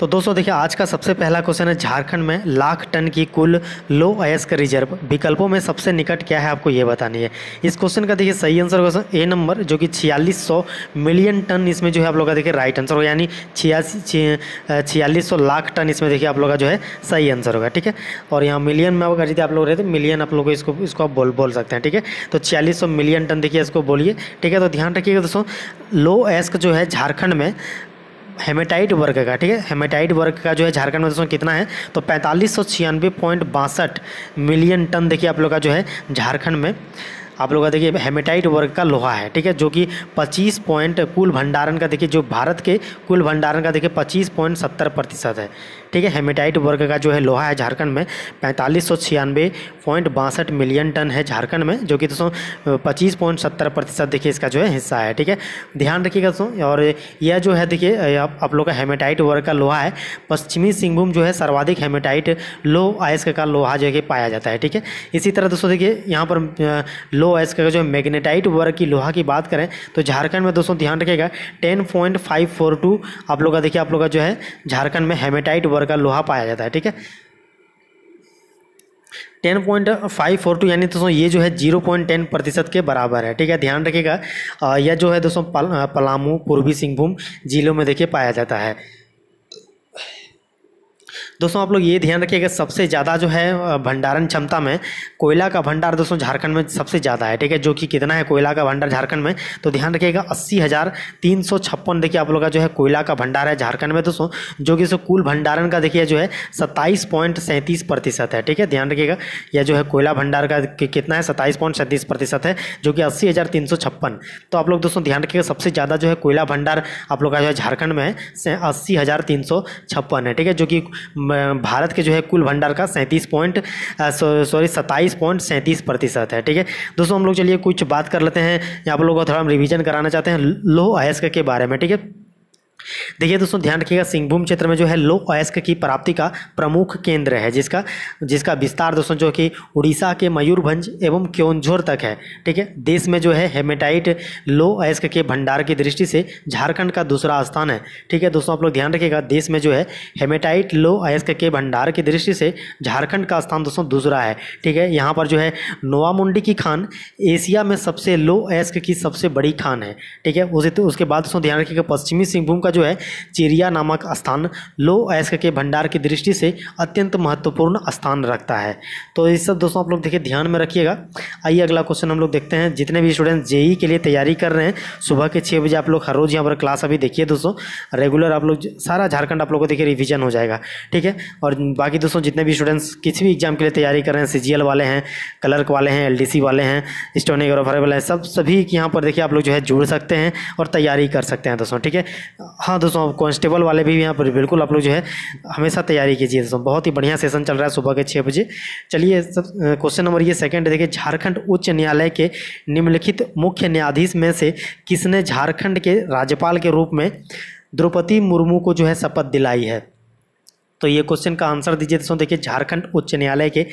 तो दोस्तों देखिए आज का सबसे पहला क्वेश्चन है झारखंड में लाख टन की कुल लो अयस्क रिजर्व विकल्पों में सबसे निकट क्या है आपको ये बतानी है इस क्वेश्चन का देखिए सही आंसर होगा ए नंबर जो कि छियालीस मिलियन टन इसमें जो है आप लोग का देखिए राइट आंसर होगा यानी छियासी छियालीस लाख टन इसमें देखिए आप लोग का जो है सही आंसर होगा ठीक है और यहाँ मिलियन में अगर यदि आप लोग रहे तो मिलियन आप लोग इसको इसको आप बोल बोल सकते हैं ठीक है तो छियालीस मिलियन टन देखिए इसको बोलिए ठीक है तो ध्यान रखिएगा दोस्तों लो एस्क जो है झारखंड में हेमेटाइट वर्ग का ठीक है हेमेटाइट वर्ग का जो है झारखंड में दोस्तों कितना है तो पैंतालीस सौ छियानवे पॉइंट बासठ मिलियन टन देखिए आप लोग का जो है झारखंड में आप लोग का देखिए हेमेटाइट वर्ग का लोहा है ठीक है जो कि 25 पॉइंट कुल भंडारण का देखिए जो भारत के कुल भंडारण का देखिए 25.70 पॉइंट सत्तर प्रतिशत है ठीक है हेमेटाइट वर्ग का जो है लोहा है झारखंड में पैंतालीस सौ छियानवे पॉइंट बासठ मिलियन टन है झारखंड में जो कि दोस्तों पच्चीस पॉइंट सत्तर प्रतिशत देखिए इसका जो है हिस्सा है ठीक है ध्यान रखिएगा दोस्तों और यह जो है देखिए आप, लोग का हेमेटाइट वर्ग का लोहा है पश्चिमी सिंहभूम जो है सर्वाधिक हेमेटाइट लो आयस्क का लोहा जो है पाया जाता है ठीक है इसी तरह दोस्तों देखिए यहाँ पर लो आयस्क का जो है मैग्नेटाइट वर्ग की लोहा की बात करें तो झारखंड में दोस्तों ध्यान रखिएगा ten point five four two आप लोग का देखिए आप लोग का जो है झारखंड में हेमेटाइट वर्ग कॉपर का लोहा पाया जाता है ठीक है ten point five four two यानी दोस्तों ये जो है जीरो पॉइंट टेन प्रतिशत के बराबर है ठीक है ध्यान रखिएगा यह जो है दोस्तों पल, पलामू पूर्वी सिंहभूम जिलों में देखिए पाया जाता है दोस्तों आप लोग ये ध्यान रखिएगा सबसे ज़्यादा जो है भंडारण क्षमता में कोयला का भंडार दोस्तों झारखंड में सबसे ज़्यादा है ठीक है जो कि कितना है कोयला का भंडार झारखंड में तो ध्यान रखिएगा अस्सी हज़ार तीन सौ छप्पन देखिए आप लोग का जो है कोयला का भंडार है झारखंड में दोस्तों जो कि कुल भंडारण का देखिए जो है सत्ताईस पॉइंट सैंतीस प्रतिशत है ठीक है ध्यान रखिएगा यह जो है कोयला भंडार का कितना है सत्ताईस पॉइंट सैंतीस प्रतिशत है जो कि अस्सी हज़ार तीन सौ छप्पन तो आप लोग दोस्तों ध्यान रखिएगा सबसे ज़्यादा जो है कोयला भंडार आप लोग का जो है झारखंड में है अस्सी हज़ार तीन सौ छप्पन है ठीक है जो कि भारत के जो है कुल भंडार का सैंतीस पॉइंट सॉरी सत्ताईस पॉइंट सैंतीस प्रतिशत है ठीक है दोस्तों हम लोग चलिए कुछ बात कर लेते हैं यहाँ पर लोगों को थोड़ा हम रिविजन कराना चाहते हैं लोह अयस्क के बारे में ठीक है देखिए दोस्तों ध्यान रखिएगा सिंहभूम क्षेत्र में जो है लो अयस्क की प्राप्ति का प्रमुख केंद्र है जिसका जिसका विस्तार दोस्तों जो कि उड़ीसा के मयूरभंज एवं क्योंझोर तक है ठीक है देश में जो है हेमेटाइट लो अयस्क के भंडार की दृष्टि से झारखंड का दूसरा स्थान है ठीक है दोस्तों आप लोग ध्यान रखिएगा देश में जो है हेमेटाइट लो अयस्क के भंडार की दृष्टि से झारखंड का स्थान दोस्तों दूसरा है ठीक है यहाँ पर जो है नोवामुंडी की खान एशिया में सबसे लो अयस्क की सबसे बड़ी खान है ठीक है उसे उसके बाद दोस्तों ध्यान रखिएगा पश्चिमी सिंहभूम का जो है चेरिया नामक स्थान लो अयस्क के भंडार की दृष्टि से अत्यंत महत्वपूर्ण स्थान रखता है तो ये सब दोस्तों आप लोग देखिए ध्यान में रखिएगा आइए अगला क्वेश्चन हम लोग देखते हैं जितने भी स्टूडेंट जेई के लिए तैयारी कर रहे हैं सुबह के छः बजे आप लोग हर रोज़ यहाँ पर क्लास अभी देखिए दोस्तों रेगुलर आप लोग सारा झारखंड आप लोगों को देखिए रिविजन हो जाएगा ठीक है और बाकी दोस्तों जितने भी स्टूडेंट्स किसी भी एग्जाम के लिए तैयारी कर रहे हैं सी वाले हैं क्लर्क वाले हैं एल वाले हैं स्टोनोग्राफर वाले हैं सब सभी यहाँ पर देखिए आप लोग जो है जुड़ सकते हैं और तैयारी कर सकते हैं दोस्तों ठीक है हाँ दोस्तों कॉन्स्टेबल वाले भी यहाँ पर बिल्कुल आप लोग जो है हमेशा तैयारी कीजिए दोस्तों बहुत ही बढ़िया सेशन चल रहा है सुबह के छः बजे चलिए क्वेश्चन नंबर ये सेकंड देखिए झारखंड उच्च न्यायालय के निम्नलिखित मुख्य न्यायाधीश में से किसने झारखंड के राज्यपाल के रूप में द्रौपदी मुर्मू को जो है शपथ दिलाई है तो ये क्वेश्चन का आंसर दीजिए दोस्तों देखिए झारखंड उच्च न्यायालय के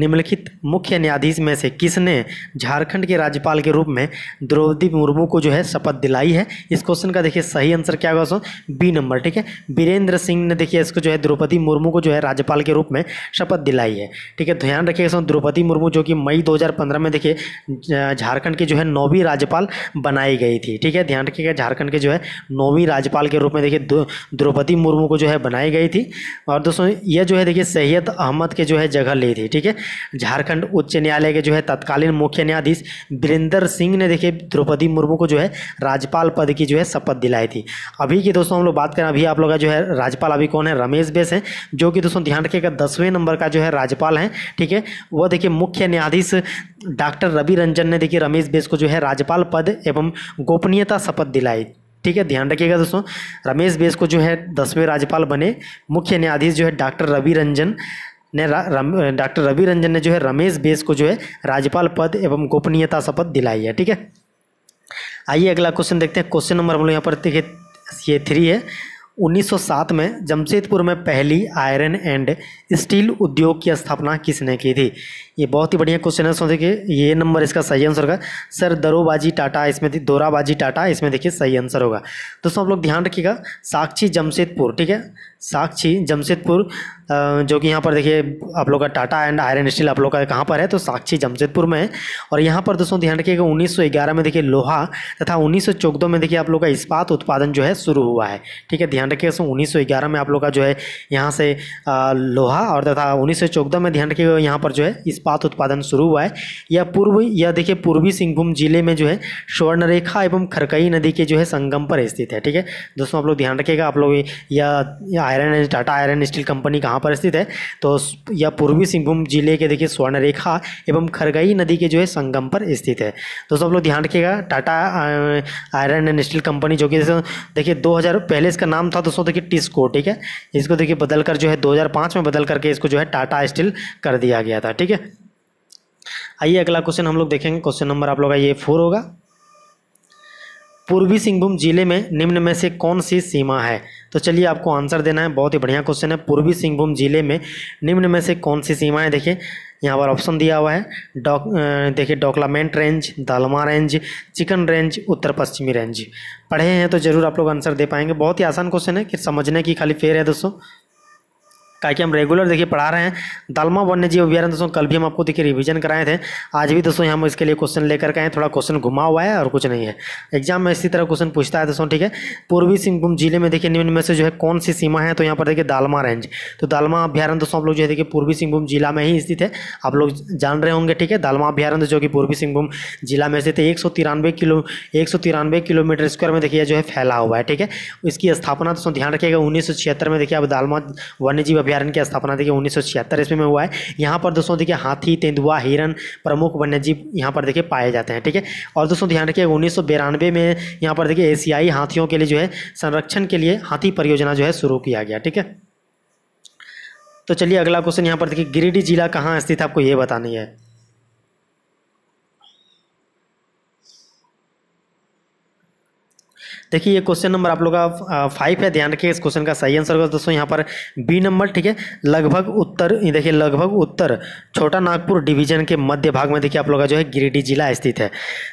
निम्नलिखित मुख्य न्यायाधीश में से किसने झारखंड के राज्यपाल के रूप में द्रौपदी मुर्मू को जो है शपथ दिलाई है इस क्वेश्चन का देखिए सही आंसर क्या होगा दोस्तों बी नंबर ठीक है वीरेंद्र सिंह ने देखिए इसको जो है द्रौपदी मुर्मू को जो है राज्यपाल के रूप में शपथ दिलाई है ठीक है तो ध्यान रखिएगा दोस्तों द्रौपदी मुर्मू जो कि मई पंद्रह में देखिए झारखंड की जो है नौवीं राज्यपाल बनाई गई थी ठीक है ध्यान रखिएगा झारखंड के जो है नौवीं राज्यपाल के रूप में देखिए द्रौपदी मुर्मू को जो है बनाई गई थी और और दोस्तों ये जो है देखिए सैयद अहमद के जो है जगह ली थी ठीक है झारखंड उच्च न्यायालय के जो है तत्कालीन मुख्य न्यायाधीश वीरेंद्र सिंह ने देखिए द्रौपदी मुर्मू को जो है राज्यपाल पद की जो है शपथ दिलाई थी अभी की दोस्तों हम लोग बात करें अभी आप लोग का जो है राज्यपाल अभी कौन है रमेश बेस है जो कि दोस्तों ध्यान रखिएगा दसवें नंबर का जो है राज्यपाल है ठीक है वह देखिए मुख्य न्यायाधीश डॉक्टर रवि रंजन ने देखिए रमेश बेस को जो है राज्यपाल पद एवं गोपनीयता शपथ दिलाई ठीक है ध्यान रखिएगा दोस्तों रमेश बेस को जो है दसवें राज्यपाल बने मुख्य न्यायाधीश जो है डॉक्टर रवि रंजन ने डॉक्टर रवि रंजन ने जो है रमेश बेस को जो है राज्यपाल पद एवं गोपनीयता शपथ दिलाई है ठीक है आइए अगला क्वेश्चन देखते हैं क्वेश्चन नंबर हम लोग यहाँ पर देखिए ये थ्री है 1907 में जमशेदपुर में पहली आयरन एंड स्टील उद्योग की स्थापना किसने की थी ये बहुत ही बढ़िया क्वेश्चन है सो देखिए ये नंबर इसका सही आंसर होगा सर दरोबाजी टाटा इसमें दोराबाजी टाटा इसमें देखिए सही आंसर होगा दोस्तों आप लोग ध्यान रखिएगा साक्षी जमशेदपुर ठीक है साक्षी जमशेदपुर जो कि यहाँ पर देखिए आप लोग का टाटा एंड आयरन स्टील आप लोग का कहाँ पर है तो साक्षी जमशेदपुर में है और यहाँ पर दोस्तों ध्यान रखिएगा 1911 में देखिए लोहा तथा उन्नीस में देखिए आप लोग का इस्पात उत्पादन जो है शुरू हुआ है ठीक है ध्यान रखिएगा उन्नीस सौ में आप लोग का जो है यहाँ से लोहा और तथा उन्नीस में ध्यान रखिएगा यहाँ पर जो है इस्पात इस्पात उत्पादन शुरू हुआ है यह पूर्व यह देखिए पूर्वी सिंहभूम जिले में जो है स्वर्णरेखा एवं खरकई नदी के जो है संगम पर स्थित है ठीक है दोस्तों आप लोग ध्यान रखिएगा आप लोग यह iron and Tata iron steel company कहाँ पर स्थित है तो यह पूर्वी सिंहभूम जिले के देखिए स्वर्णरेखा एवं खरगई नदी के जो है संगम पर स्थित है दोस्तों आप लोग ध्यान रखिएगा Tata iron and steel company जो कि देखिए 2000 पहले इसका नाम था दोस्तों देखिए टिस्को ठीक है इसको देखिए बदल कर जो है 2005 में बदल करके इसको जो है टाटा स्टील कर दिया गया था ठीक है आइए अगला क्वेश्चन हम लोग देखेंगे क्वेश्चन नंबर आप लोग का ये फोर होगा पूर्वी सिंहभूम जिले में निम्न में से कौन सी सीमा है तो चलिए आपको आंसर देना है बहुत ही बढ़िया क्वेश्चन है पूर्वी सिंहभूम जिले में निम्न में से कौन सी सीमा है देखिए यहाँ पर ऑप्शन दिया हुआ है डॉक देखिए डॉक्लामेंट range Dalma range chicken range उत्तर पश्चिमी रेंज पढ़े हैं तो ज़रूर आप लोग आंसर दे पाएंगे बहुत ही आसान क्वेश्चन है कि समझने की खाली फेर है दोस्तों ताकि हम रेगुलर देखिए पढ़ा रहे हैं दालमा वन्य जीव अभ्यारण दोस्तों कल भी हम आपको देखिए रिवीजन कराए थे आज भी दोस्तों हम इसके लिए क्वेश्चन लेकर के आए थोड़ा क्वेश्चन घुमा हुआ है और कुछ नहीं है एग्जाम में इसी तरह क्वेश्चन पूछता है दोस्तों ठीक है पूर्वी सिंहभूम जिले में देखिए निम्न में से जो है कौन सी सीमा है तो यहाँ पर देखिए दालमा रेंज तो दालमा अभ्यारण दोस्तों आप लोग जो है देखिए पूर्वी सिंहभूम जिला में ही स्थित है आप लोग जान रहे होंगे ठीक है दालमा अभ्यारण जो कि पूर्वी सिंहभूम जिला में स्थित है एक किलो एक किलोमीटर स्क्वायर में देखिए जो है फैला हुआ है ठीक है इसकी स्थापना दोस्तों ध्यान रखिएगा उन्नीस में देखिए आप दालमा वन्यजीव अभ्यारण्य की स्थापना देखिए उन्नीस सौ ईस्वी में हुआ है यहाँ पर दोस्तों देखिए हाथी तेंदुआ हिरन प्रमुख वन्यजीव यहाँ पर देखिए पाए जाते हैं ठीक है और दोस्तों ध्यान रखिए उन्नीस में यहाँ पर देखिए एशियाई हाथियों के लिए जो है संरक्षण के लिए हाथी परियोजना जो है शुरू किया गया ठीक है तो चलिए अगला क्वेश्चन यहाँ पर देखिए गिरिडीह जिला कहाँ स्थित है आपको ये बतानी है देखिए ये क्वेश्चन नंबर आप लोग का फाइव है ध्यान रखिए इस क्वेश्चन का सही आंसर होगा दोस्तों यहाँ पर बी नंबर ठीक है लगभग उत्तर देखिए लगभग उत्तर छोटा नागपुर डिवीजन के मध्य भाग में देखिए आप लोग का जो है गिरिडीह जिला स्थित है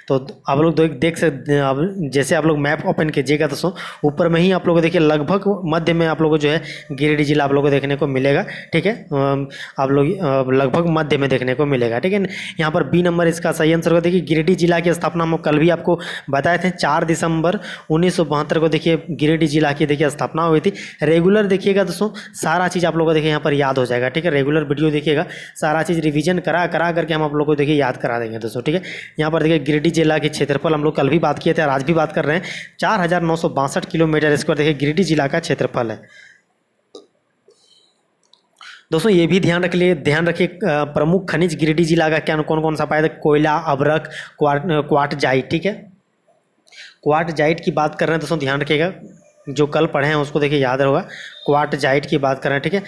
तो आप लोग देख सकते जैसे आप लोग मैप ओपन कीजिएगा दोस्तों ऊपर में ही आप लोग को देखिए लगभग मध्य में आप लोग को जो है गिरिडीह जिला आप लोग को देखने को मिलेगा ठीक है आप लोग लगभग मध्य में देखने को मिलेगा ठीक है यहाँ पर बी नंबर इसका सही आंसर होगा देखिए गिरिडीह जिला की स्थापना हम कल भी आपको बताए थे चार दिसंबर उन्नीस उन्नीस को देखिए गिरिडीह जिला की देखिए स्थापना हुई थी रेगुलर देखिएगा दोस्तों सारा चीज़ आप लोगों को देखिए यहाँ पर याद हो जाएगा ठीक है रेगुलर वीडियो देखिएगा सारा चीज़ रिविजन करा करा करके हम आप लोग को देखिए याद करा देंगे दोस्तों ठीक है यहाँ पर देखिए गिरिडीह जिला के क्षेत्रफल हम लोग कल भी बात किए थे और आज भी बात कर रहे हैं चार किलोमीटर स्क्वायर देखिए गिरिडीह जिला का क्षेत्रफल है दोस्तों ये भी ध्यान रख लिए ध्यान रखिए प्रमुख खनिज गिरिडीह जिला का क्या कौन कौन सा पाया था कोयला अबरक क्वाट क्वाट जाई ठीक है क्वाट जाइट की बात कर रहे हैं दोस्तों ध्यान रखिएगा जो कल पढ़े हैं उसको देखिए याद होगा क्वाटजाइट की बात करें ठीक है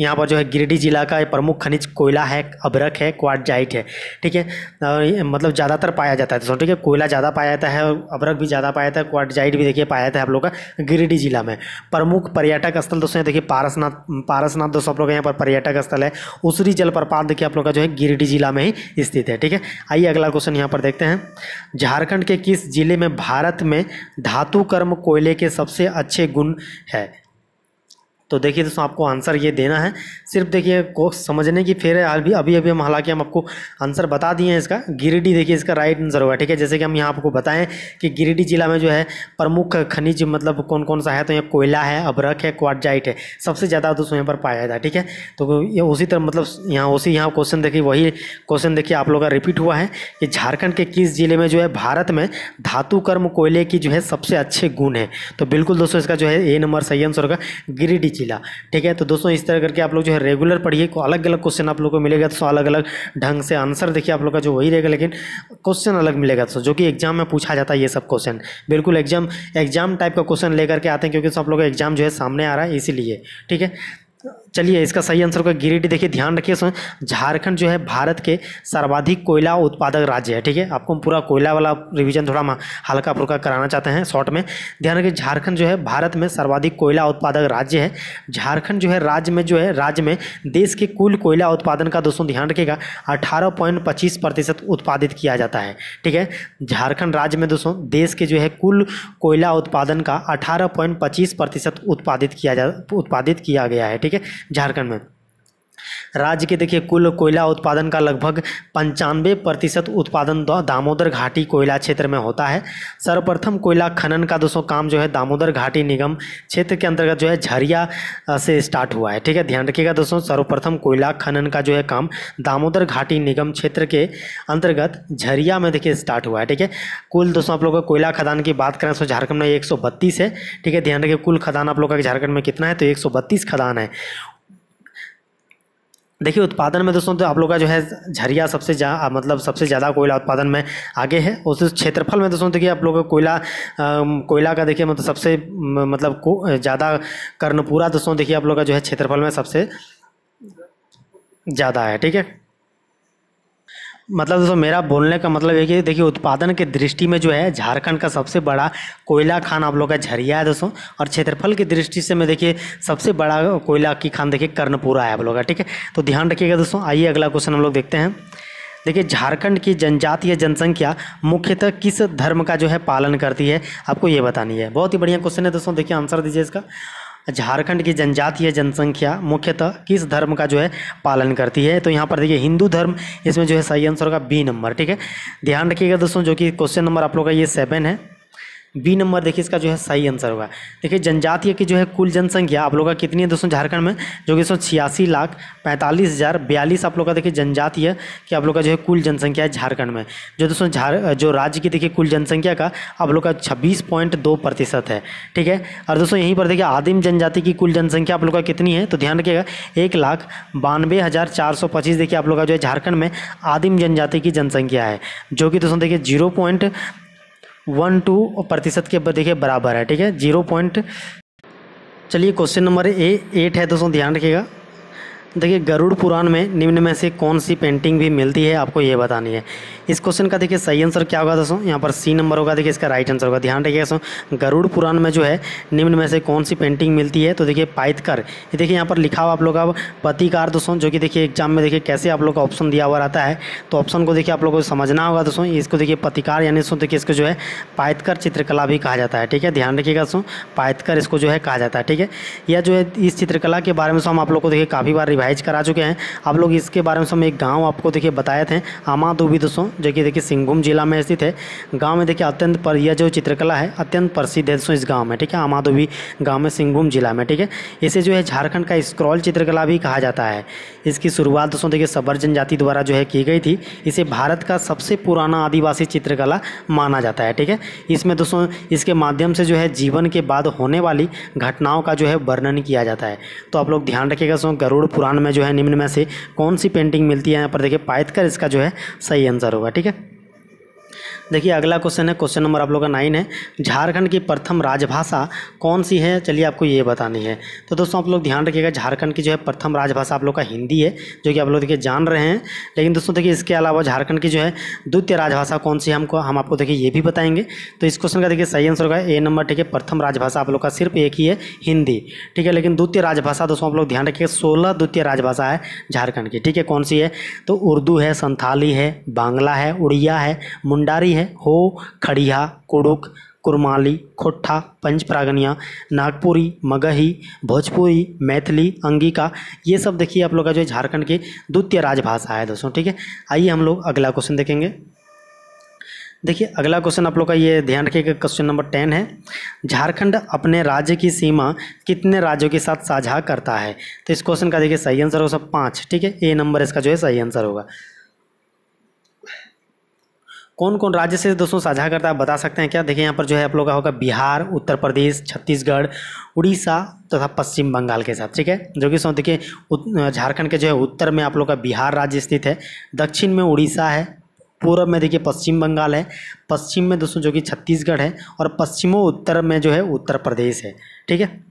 यहाँ पर जो है गिरिडीह जिला का प्रमुख खनिज कोयला है अबरक है क्वाटजाइट है ठीक है और मतलब ज़्यादातर पाया जाता है दोस्तों ठीक है कोयला ज़्यादा पाया जाता है अबरक भी ज़्यादा पाया जाता है क्वाटजाइट भी देखिए पाया जाता है आप लोग का गिरिडीह जिला में प्रमुख पर्यटक स्थल दोस्तों देखिए पारसनाथ पारसनाथ दोस्तों आप लोग यहाँ पर पर्यटक स्थल है उसरी जलप्रपात देखिए आप लोग का जो है गिरिडीह जिला में ही स्थित है ठीक है आइए अगला क्वेश्चन यहाँ पर देखते हैं झारखंड के किस जिले में भारत में धातु कर्म कोयले के सबसे अच्छे गुण है तो देखिए दोस्तों आपको आंसर ये देना है सिर्फ देखिए को समझने की फिर है अभी अभी अभी हम हालांकि हम आपको आंसर बता दिए हैं इसका गिरिडीह देखिए इसका राइट आंसर होगा ठीक है जैसे कि हम यहाँ आपको बताएं कि गिरिडीह जिला में जो है प्रमुख खनिज मतलब कौन कौन सा है तो यहाँ कोयला है अबरक है क्वाडजाइट है सबसे ज़्यादा दोस्तों यहाँ पर पाया जाता है ठीक है तो ये उसी तरह मतलब यहाँ उसी यहाँ क्वेश्चन देखिए वही क्वेश्चन देखिए आप लोग का रिपीट हुआ है कि झारखंड के किस जिले में जो है भारत में धातु कर्म कोयले की जो है सबसे अच्छे गुण है तो बिल्कुल दोस्तों इसका जो है ए नंबर सही आंसर होगा गिरिडीह चिला ठीक है तो दोस्तों इस तरह करके आप लोग जो है रेगुलर पढ़िए को अलग अलग क्वेश्चन आप लोग को मिलेगा तो अलग अलग ढंग से आंसर देखिए आप लोग का जो वही रहेगा लेकिन क्वेश्चन अलग मिलेगा तो जो कि एग्जाम में पूछा जाता है ये सब क्वेश्चन बिल्कुल एग्जाम एग्जाम टाइप का क्वेश्चन लेकर के आते हैं क्योंकि सब लोग एग्जाम जो है सामने आ रहा है इसीलिए ठीक है चलिए इसका सही आंसर होगा गिरिडीह देखिए ध्यान रखिए सुन झारखंड जो है भारत के सर्वाधिक कोयला उत्पादक राज्य है ठीक है आपको हम पूरा कोयला वाला रिवीजन थोड़ा हल्का फुल्का कराना चाहते हैं शॉर्ट में ध्यान रखिए झारखंड जो है भारत में सर्वाधिक कोयला उत्पादक राज्य है झारखंड जो है राज्य में जो है राज्य में देश के कुल कोयला उत्पादन का दोस्तों ध्यान रखिएगा अठारह प्रतिशत उत्पादित किया जाता है ठीक है झारखंड राज्य में दोस्तों देश के जो है कुल कोयला उत्पादन का अठारह प्रतिशत उत्पादित किया जा उत्पादित किया गया है ठीक है झारखंड में राज्य के देखिए कुल कोयला उत्पादन का लगभग पंचानवे प्रतिशत उत्पादन दामोदर घाटी कोयला क्षेत्र में होता है सर्वप्रथम कोयला खनन का दोस्तों काम जो है दामोदर घाटी निगम क्षेत्र के अंतर्गत जो है झरिया से स्टार्ट हुआ है ठीक है ध्यान रखिएगा दोस्तों सर्वप्रथम कोयला खनन का जो है काम दामोदर घाटी निगम क्षेत्र के अंतर्गत झरिया में देखिए स्टार्ट हुआ है ठीक है कुल दोस्तों आप लोग का कोयला खदान की बात करें तो झारखंड में एक है ठीक है ध्यान रखिए कुल खदान आप लोग का झारखंड में कितना है तो एक खदान है देखिए उत्पादन में दोस्तों तो आप लोग का जो है झरिया सबसे ज़्यादा मतलब सबसे ज़्यादा कोयला उत्पादन में आगे है उस क्षेत्रफल में दोस्तों देखिए आप लोग का कोयला कोयला का देखिए मतलब सबसे मतलब ज़्यादा कर्णपूरा दोस्तों देखिए आप लोग का जो है क्षेत्रफल में सबसे ज़्यादा है ठीक है मतलब दोस्तों मेरा बोलने का मतलब है कि देखिए उत्पादन के दृष्टि में जो है झारखंड का सबसे बड़ा कोयला खान आप लोग का झरिया है दोस्तों और क्षेत्रफल की दृष्टि से मैं देखिए सबसे बड़ा कोयला की खान देखिए कर्णपुरा है आप लोग का ठीक है तो ध्यान रखिएगा दोस्तों आइए अगला क्वेश्चन हम लोग देखते हैं देखिए झारखंड की जनजातीय जनसंख्या मुख्यतः किस धर्म का जो है पालन करती है आपको ये बतानी है बहुत ही बढ़िया क्वेश्चन है दोस्तों देखिए आंसर दीजिए इसका झारखंड की जनजातीय जनसंख्या मुख्यतः किस धर्म का जो है पालन करती है तो यहाँ पर देखिए हिंदू धर्म इसमें जो है सही आंसर होगा बी नंबर ठीक है ध्यान रखिएगा दोस्तों जो कि क्वेश्चन नंबर आप लोग का ये सेवन है बी नंबर देखिए इसका जो है सही आंसर होगा देखिए जनजातीय की जो है कुल जनसंख्या आप लोग का कितनी है दोस्तों झारखंड में जो कि दोस्तों छियासी लाख पैंतालीस हज़ार बयालीस आप लोग का देखिए जनजातीय कि आप लोग का जो है कुल जनसंख्या है झारखंड में जो दोस्तों झार जो राज्य की देखिए कुल जनसंख्या का आप लोग का छब्बीस पॉइंट दो प्रतिशत है ठीक है और दोस्तों यहीं पर देखिए आदिम जनजाति की कुल जनसंख्या आप लोग का कितनी है तो ध्यान रखिएगा एक लाख बानवे हज़ार चार सौ पच्चीस देखिए आप लोग का जो है झारखंड में आदिम जनजाति की जनसंख्या है जो कि दोस्तों देखिए जीरो पॉइंट वन टू प्रतिशत के देखिए बराबर है ठीक है जीरो पॉइंट चलिए क्वेश्चन नंबर ए एट है दोस्तों ध्यान रखिएगा देखिए गरुड़ पुराण में निम्न में से कौन सी पेंटिंग भी मिलती है आपको ये बतानी है इस क्वेश्चन का देखिए सही आंसर क्या होगा दोस्तों यहाँ पर सी नंबर होगा देखिए इसका राइट आंसर होगा ध्यान रखिएगा दोस्तों गरुड़ पुराण में जो है निम्न में से कौन सी पेंटिंग मिलती है तो देखिए पाइथकर ये देखिए यहाँ पर लिखा हुआ आप लोग का पतिकार दोस्तों जो कि देखिए एग्जाम में देखिए कैसे आप लोग का ऑप्शन दिया हुआ रहता है तो ऑप्शन को देखिए आप लोग को समझना होगा दोस्तों इसको देखिए पतिकार यानी दोस्तों देखिए इसको जो है पाइथकर चित्रकला भी कहा जाता है ठीक है ध्यान रखिएगा दोस्तों पाइथकर इसको जो है कहा जाता है ठीक है यह जो है इस चित्रकला के बारे में तो हम आप लोग को देखिए काफ़ी बार रिवाइज करा चुके हैं आप लोग इसके बारे में सब एक गांव आपको देखिए बताए थे आमा दुबी दोस्तों जो कि देखिए सिंहभूम जिला में स्थित है गांव में देखिए अत्यंत पर यह जो चित्रकला है अत्यंत प्रसिद्ध है दोस्तों इस गाँव में ठीक है आमा दुबी गाँव में सिंहभूम जिला में ठीक है इसे जो है झारखंड का स्क्रॉल चित्रकला भी कहा जाता है इसकी शुरुआत दोस्तों देखिए सबर जनजाति द्वारा जो है की गई थी इसे भारत का सबसे पुराना आदिवासी चित्रकला माना जाता है ठीक है इसमें दोस्तों इसके माध्यम से जो है जीवन के बाद होने वाली घटनाओं का जो है वर्णन किया जाता है तो आप लोग ध्यान रखिएगा दोस्तों गरुड़ पुराण में जो है निम्न में से कौन सी पेंटिंग मिलती है यहाँ पर देखिए पायतकर इसका जो है सही आंसर होगा ठीक है देखिए अगला क्वेश्चन है क्वेश्चन नंबर आप लोग का नाइन है झारखंड की प्रथम राजभाषा कौन सी है चलिए आपको ये बतानी है तो दोस्तों आप लोग ध्यान रखिएगा झारखंड की जो है प्रथम राजभाषा आप लोग का हिंदी है जो कि आप लोग देखिए जान रहे हैं लेकिन दोस्तों देखिए इसके अलावा झारखंड की जो है द्वितीय राजभाषा कौन सी है हमको हम आपको देखिए ये भी बताएंगे तो इस क्वेश्चन का देखिए सही आंसर होगा ए नंबर ठीक है प्रथम राजभाषा आप लोग का सिर्फ एक ही है हिंदी ठीक है लेकिन द्वितीय राजभाषा दोस्तों आप लोग ध्यान रखिए सोलह द्वितीय राजभाषा है झारखंड की ठीक है कौन सी है तो उर्दू है संथाली है बांग्ला है उड़िया है मुंडारी है हो खड़िया कुड़ुक कुरमाली खुट्ठा पंच प्रागनिया नागपुरी मगही भोजपुरी मैथिली अंगिका ये सब देखिए आप लोग का जो झारखंड की द्वितीय राजभाषा है दोस्तों ठीक है आइए हम लोग अगला क्वेश्चन देखेंगे देखिए अगला क्वेश्चन आप लोग का ये ध्यान रखिएगा क्वेश्चन नंबर टेन है झारखंड अपने राज्य की सीमा कितने राज्यों के साथ साझा करता है तो इस क्वेश्चन का देखिए सही आंसर होगा पाँच ठीक है ए नंबर इसका जो है सही आंसर होगा कौन कौन राज्य से दोस्तों साझा करता है बता सकते हैं क्या देखिए यहाँ पर जो है आप लोग का होगा बिहार उत्तर प्रदेश छत्तीसगढ़ उड़ीसा तथा पश्चिम बंगाल के साथ ठीक है जो कि दोस्तों देखिए झारखंड के जो है उत्तर में आप लोग का बिहार राज्य स्थित है दक्षिण में उड़ीसा है पूर्व में देखिए पश्चिम बंगाल है पश्चिम में दोस्तों जो कि छत्तीसगढ़ है और पश्चिमों उत्तर में जो है उत्तर प्रदेश है ठीक है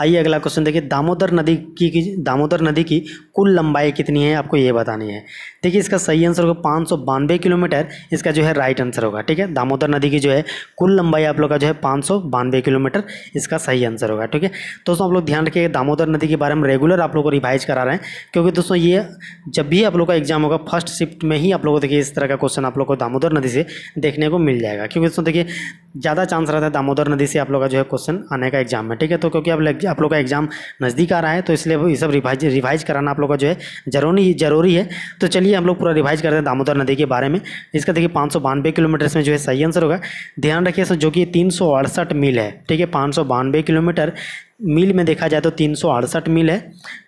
आइए अगला क्वेश्चन देखिए दामोदर नदी की दामोदर नदी की कुल लंबाई कितनी है आपको ये बतानी है देखिए इसका सही आंसर होगा पाँच सौ बानवे किलोमीटर इसका जो है राइट आंसर होगा ठीक है दामोदर नदी की जो है कुल लंबाई आप लोग का जो है पाँच सौ बानवे किलोमीटर इसका सही आंसर होगा ठीक है दोस्तों आप लोग ध्यान रखिए दामोदर नदी के बारे में रेगुलर आप लोग को रिवाइज करा रहे हैं क्योंकि दोस्तों ये जब भी आप लोग का एग्जाम होगा फर्स्ट शिफ्ट में ही आप लोग को देखिए इस तरह का क्वेश्चन आप लोग को दामोदर नदी से देखने को मिल जाएगा क्योंकि दोस्तों देखिए ज़्यादा चांस रहता है दामोदर नदी से आप लोग का जो है क्वेश्चन आने का एग्जाम में ठीक है तो क्योंकि अब आप लोग का एग्जाम नज़दीक आ रहा है तो इसलिए ये सब रिवाइज रिवाइज कराना आप लोग का जो है जरूरी जरूरी है तो चलिए चलिए हम लोग पूरा रिवाइज करते हैं दामोदर नदी के बारे में इसका देखिए पाँच सौ बानवे किलोमीटर इसमें जो है सही आंसर होगा ध्यान रखिए सर जो कि तीन सौ अड़सठ मील है ठीक है पाँच सौ बानवे किलोमीटर मील में देखा जाए तो तीन सौ अड़सठ मील है